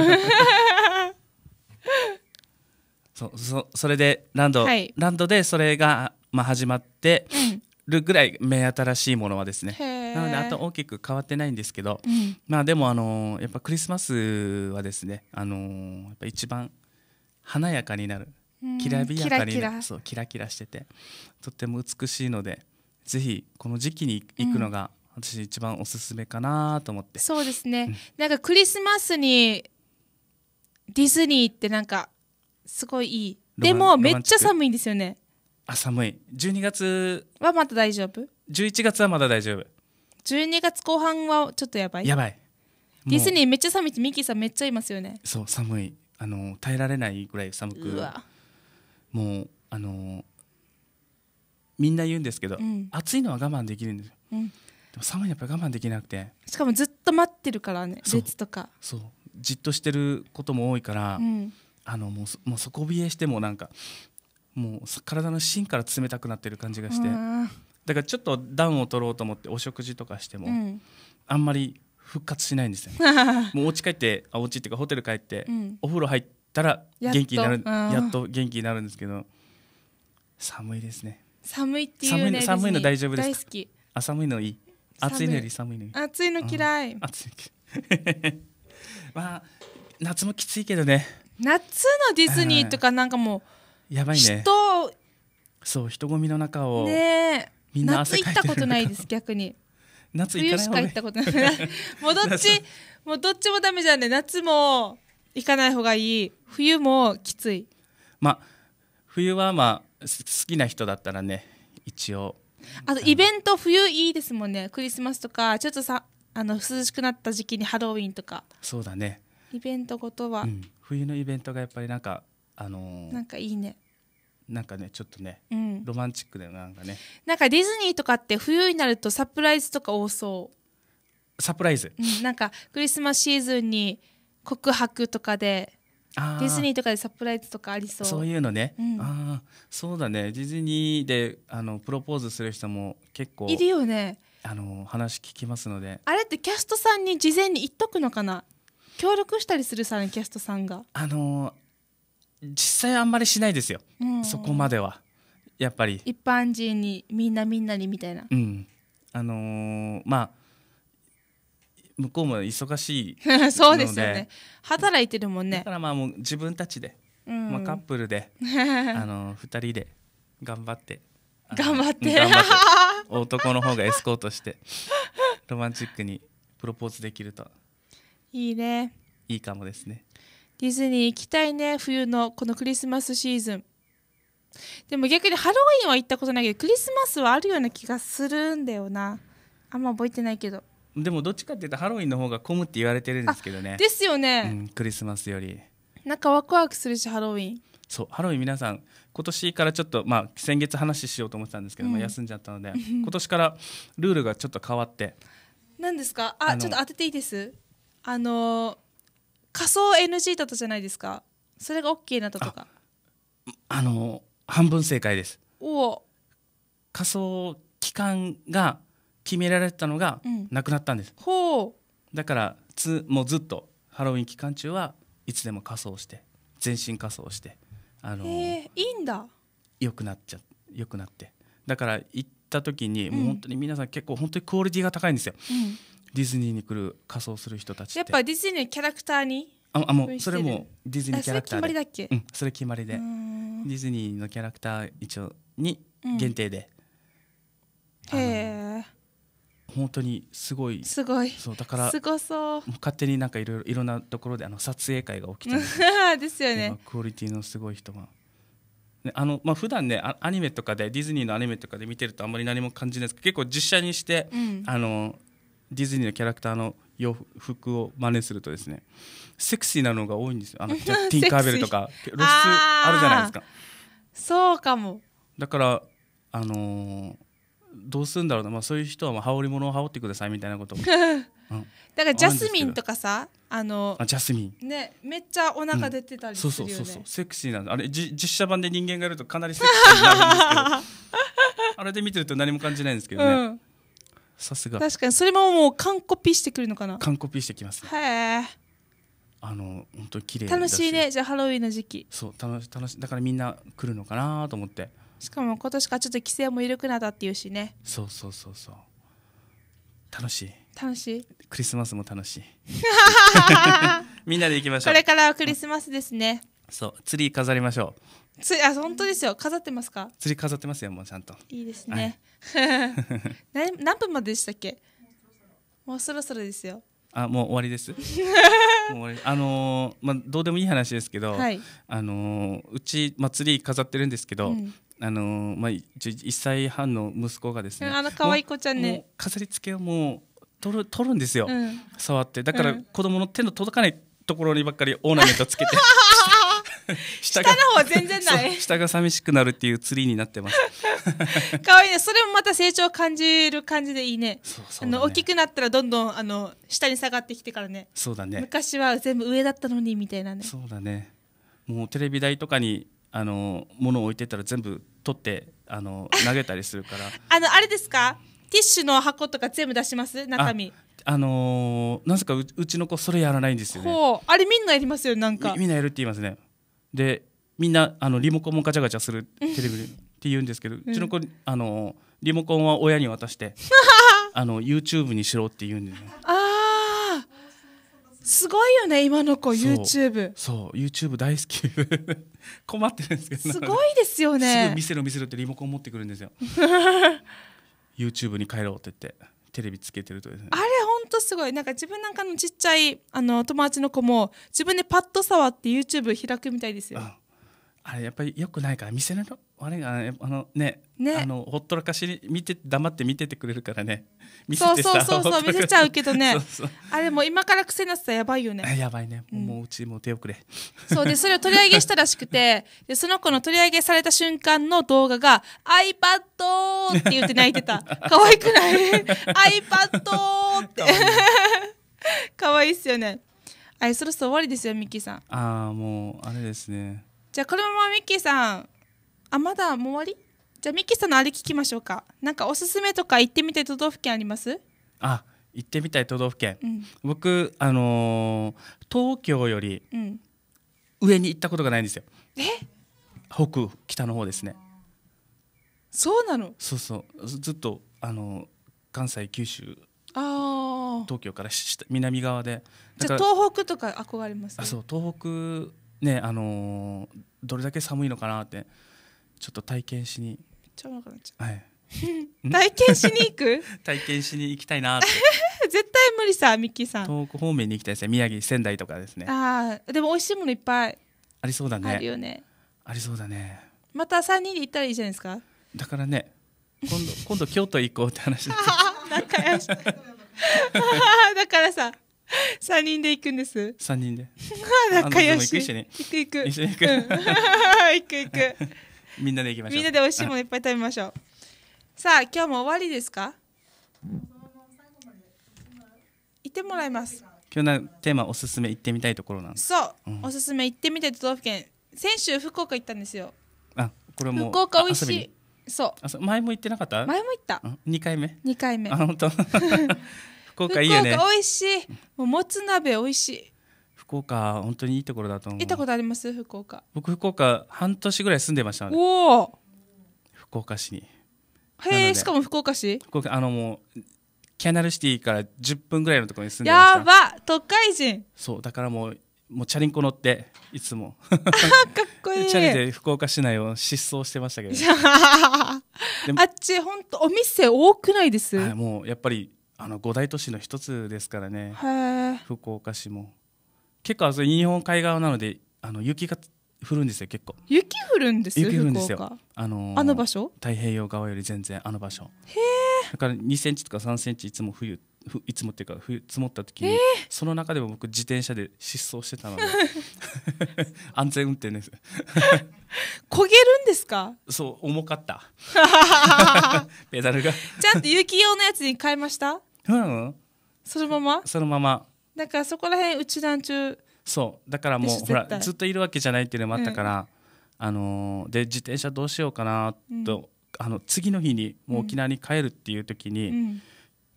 そそそれでランド、はい、ランドでそれが、まあ、始まってるぐらい目新しいものはですね、なのであと大きく変わってないんですけど、うん、まあでもあのやっぱクリスマスはですねあのやっぱ一番華やかになるきらびやかにキラキラそうキラキラしててとっても美しいのでぜひこの時期に行くのが、うん、私一番おすすめかなと思ってそうですね、なんかクリスマスにディズニーってなんかすごいいいでもめっちゃ寒いんですよねあ寒い12月はまた大丈夫11月はまだ大丈夫12月後半はちょっとやばいやばいディズニーめっちゃ寒いってミッキーさんめっちゃいますよねそう寒いあの耐えられないぐらい寒くもうあのみんな言うんですけど、うん、暑いのは我慢できるんですよ、うん、でも寒いのやっぱ我慢できなくてしかもずっと待ってるからね列とかそうじっとしてることも多いから、うん、あのもうもう底冷えしてもなんかもう体の芯から冷たくなってる感じがしてだからちょっと暖を取ろうと思ってお食事とかしても、うん、あんまり復活しないんですよ、ね、もうお家帰ってあお家っていうかホテル帰って、うん、お風呂入ったら元気になるやっと元気になるんですけど寒いですね寒いっていうね寒いの大丈夫です大好きあ寒いのいい暑いのより寒いのいい暑いの嫌い、暑い まあ夏もきついけどね夏のディズニーとかなんかもうやばいね人そう人混みの中をねみんな夏行ったことないです逆に夏行冬しか行ったことないもうどっちもうどっちもダメじゃんね夏も行かない方がいい冬もきついまあ冬はまあ好きな人だったらね一応あとイベント冬いいですもんねクリスマスとかちょっとさあの涼しくなった時期にハロウィンとかそうだねイベントごとは、うん、冬のイベントがやっぱりなんかあのー、なんかいいねなんかねちょっとね、うん、ロマンチックだよなんかねなんかディズニーとかって冬になるとサプライズとか多そうサプライズ、うん、なんかクリスマスシーズンに告白とかでディズニーとかでサプライズとかありそうそういうのね、うん、ああそうだねディズニーであのプロポーズする人も結構いるよねあの話聞きますのであれってキャストさんに事前に言っとくのかな協力したりするさキャストさんがあの実際あんまりしないですよ、うんそこまではやっぱり一般人にみんなみんなにみたいなうんあのー、まあ向こうも忙しい そうですよね働いてるもんねだからまあもう自分たちで、うん、まあ、カップルで あの2人で頑張って頑張って男の方がエスコートしてロマンチックにプロポーズできるといいねいいかもですねディズニー行きたいね冬のこのクリスマスシーズンでも逆にハロウィンは行ったことないけどクリスマスはあるような気がするんだよなあんま覚えてないけどでもどっちかっていうとハロウィンの方が混むって言われてるんですけどねですよね、うん、クリスマスよりなんかワクワクするしハロウィンそうハロウィン皆さん今年からちょっとまあ先月話しようと思ってたんですけども、うん、休んじゃったので 今年からルールがちょっと変わって何ですかあちょっと当てていいですあの仮想 NG だったじゃないですかそれが OK なととかあの半分正解ですお仮想期間が決められたのがなくなったんです、うん、ほうだからつもうずっとハロウィン期間中はいつでも仮装して全身仮装してあのいいんだよくなっちゃよくなってだから行った時に、もう本当に皆さん結構本当にクオリティが高いんですよ、うんディズニーに来る仮装する人たちやっぱディズニーのキャラクターにああもうそれもディズニーキャラクターでそれ決まりだっけ、うん、それ決まりでディズニーのキャラクター一応に限定で、うん、へえ本当にすごいすごいそうだからすごそうう勝手になんかいろいろいろなところであの撮影会が起きてり ですよねクオリティのすごい人が。ね、あのまあ普段ねアニメとかでディズニーのアニメとかで見てるとあんまり何も感じないですけど結構実写にして、うん、あのディズニーのキャラクターの洋服を真似するとですねセクシーなのが多いんですよあのじゃティンカーベルとか 露出あるじゃないですかそうかもだからあのー、どうするんだろうな、まあ、そういう人はまあ羽織物を羽織ってくださいみたいなこと うん、だからジャスミンとかさあのジャスミンねめっちゃお腹出てたりするよね、うん、そうそうそうセクシーなあれじ実写版で人間がいるとかなりセクシーになるんですけど あれで見てると何も感じないんですけどね、うんさすが確かにそれももう完コピーしてくるのかな完コピーしてきます、ね、へえあの本当綺麗楽しいねじゃあハロウィンの時期そう楽し楽しだからみんな来るのかなと思ってしかも今年からちょっと規制も緩くなったっていうしねそうそうそうそう楽しい楽しいクリスマスも楽しい みんなで行きましょうこれからはクリスマスですね、うん、そうツリー飾りましょうつあ本当ですよ飾ってますか釣り飾ってますよもうちゃんといいですね、はい、何何分まででしたっけもうそろそろですよあもう終わりです。もうあのー、まあどうでもいい話ですけど、はい、あのー、うち祭り飾ってるんですけど。うん、あのー、まあ、1歳半の息子がですねあの可愛い子ちゃんね飾り付けをもう取る取るんですよ、うん、触ってだから子供の手の届かないところにばっかりオーナメントつけて 下の方全然ない下が寂しくなるっていうツリーになってます可愛 いいねそれもまた成長を感じる感じでいいね、ね、あの大きくなったらどんどんあの下に下がってきてからねそうだね昔は全部上だったのにみたいなねそうだねもうテレビ台とかにあの物を置いてたら全部取ってあの投げたりするから あのあれですかティッシュの箱とか全部出します中身あのー、なぜかうちの子それやらないんですよねあれみんなやりますよなんかみんなやるって言いますねでみんなあのリモコンもガチャガチャするテレビって言うんですけど、うちの子あのリモコンは親に渡して あの YouTube にしろって言うんで、ね、ああすごいよね今の子 YouTube そうそう YouTube 大好き 困ってるんですけどすごいですよねすぐ見せろ見せろってリモコン持ってくるんですよ YouTube に帰ろうって言ってテレビつけてるとですねあれとすごいなんか自分なんかのちっちゃいあの友達の子も自分でパッと触って YouTube 開くみたいですよあれやっぱりよくないから店のあれがあのねねあのほっとらかし見て黙って見ててくれるからね見せてそうそうそうそう見せちゃうけどねあれもう今から癖になってたらやばいよねやばいね、うん、もううちもう手遅れそうでそれを取り上げしたらしくて でその子の取り上げされた瞬間の動画が「iPad」って言って泣いてた可愛くない ?iPad って 可愛いっすよねあそろそろ終わりですよミッキーさんああもうあれですねじゃあこのままミッキーさんあまだもう終わりじゃあミッキーさんのあれ聞きましょうかなんかおすすめとか行ってみたい都道府県ありますあ行ってみたい都道府県、うん、僕あのー、東京より上に行ったことがないんですよ、うん、え北北の方ですねそうなのそうそうずっとあの関西九州あ東京から南側でじゃあ東北とか憧れます、ね、あそう東北ねあのー、どれだけ寒いのかなってちょっと体験しにめっちゃおくなっちゃう、はい、体験しに行く 体験しに行きたいなって絶対無理さミッキーさん東北方面に行きたいですね宮城仙台とかですねああでも美味しいものいっぱいありそうだねあるよねありそうだねまた3人で行ったらいいじゃないですかだからね今度今度京都行こうって話 だからさ 三人で行くんです。三人で。まあ、仲良し。行く、ね、行く。一緒に行く。行く行く。みんなで行きましょう。みんなで美味しいものいっぱい食べましょう。さあ、今日も終わりですか行ってもらいます。今日のテーマおすすめ行ってみたいところなんですそう、うん、おすすめ行ってみたい都道府県先週福岡行ったんですよあこれも福岡美味しいそう前も行ってなかった前も行った二回目二回目あ本当福岡いいよね。美味しい。ももつ鍋美味しい。福岡本当にいいところだと思う。行ったことあります福岡？僕福岡半年ぐらい住んでましたので。おお。福岡市に。へえしかも福岡市？福岡あのもう。キャナルシティから10分ぐらいのところに住んでまやば都会人そうだからもうもうチャリンコ乗っていつも かっこいいチャリで福岡市内を疾走してましたけどあっち本当お店多くないです、もうやっぱりあの五大都市の一つですからね福岡市も結構あそ日本海側なのであの雪が降るんですよ結構雪降るんです雪降るんですよあのー、あの場所太平洋側より全然あの場所へえだから2センチとか3センチいつも冬いつもっていうか冬積もった時にその中でも僕自転車で失踪してたので 安全運転です焦げるんですかそう重かった ペダルがちゃんと雪用のやつに変えましたうん、そのままそのままだからそこら辺うち団中そうだからもうほらずっといるわけじゃないっていうのもあったから、うん、あので自転車どうしようかなと、うん、あの次の日にもう沖縄に帰るっていう時に、うん、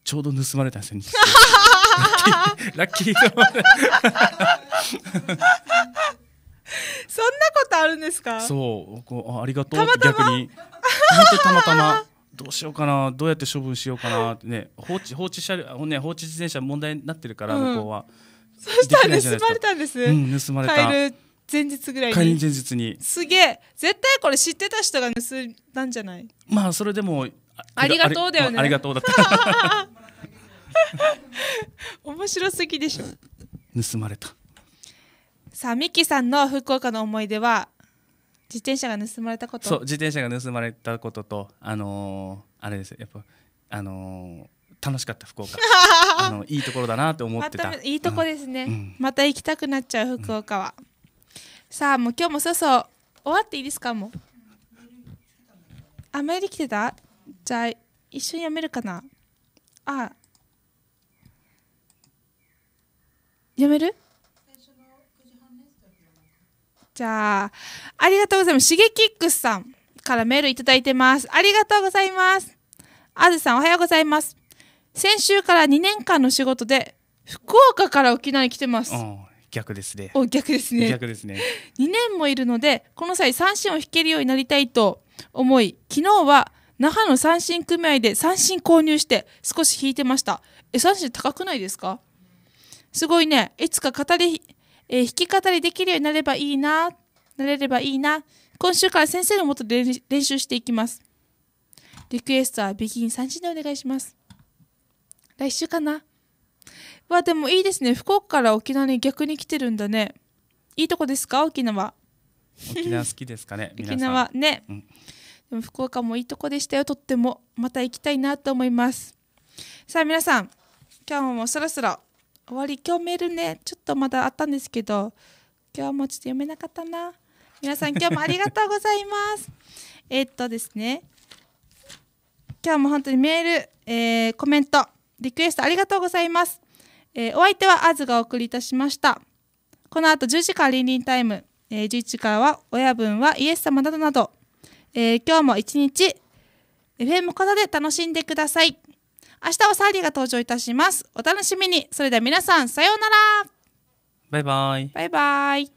ちょうど盗まれたんですよ ラッキーそんなことあるんですかそうこうありがとうたまたま逆に本当たまたまどうしようかなどうやって処分しようかなってね放置放置車両ね放置自転車問題になってるから向こうは、うん、そしたら盗まれたんです、うん、盗まれた帰る前日ぐらいに帰前日にすげえ絶対これ知ってた人が盗んだんじゃないまあそれでもありがとうだよねありがとうだった 面白すぎでしょ盗まれたさあミキさんの福岡の思い出は自転車が盗まれたことそう自転車が盗まれたこととあのー、あれですやっぱあのー、楽しかった福岡 あのいいところだなと思ってた、ま、いいとこですね、うん、また行きたくなっちゃう福岡は、うん、さあもう今日もそうそう終わっていいですかもうあメール来てたじゃあ一緒にやめるかなあやめるじゃあ、ありがとうございます。しげきっくすさんからメールいただいてます。ありがとうございます。あずさん、おはようございます。先週から2年間の仕事で、福岡から沖縄に来てます。逆ですね。お逆ですね。逆ですね。2年もいるので、この際三振を引けるようになりたいと思い、昨日は那覇の三振組合で三振購入して少し引いてました。え、三振高くないですかすごいね。いつか語りえー、弾き語りできるようになればいいな、なれればいいな。今週から先生のもとで練習していきます。リクエストはビギン3時でお願いします。来週かなわ、でもいいですね。福岡から沖縄に逆に来てるんだね。いいとこですか沖縄。沖縄好きですかね 沖縄ね、うん、でも福岡もいいとこでしたよとってもまた行きたいなと思いますさあ皆さん今日もそろそろ終わり今日メールねちょっとまだあったんですけど今日もちょっと読めなかったな皆さん今日もありがとうございます えっとですね今日も本当にメール、えー、コメントリクエストありがとうございます、えー、お相手はアズがお送りいたしましたこの後10時からリンリンタイム、えー、11時からは親分はイエス様などなど、えー、今日も一日 FM コザで楽しんでください明日はサーリーが登場いたします。お楽しみに。それでは皆さん、さようなら。バイバイ。バイバイ。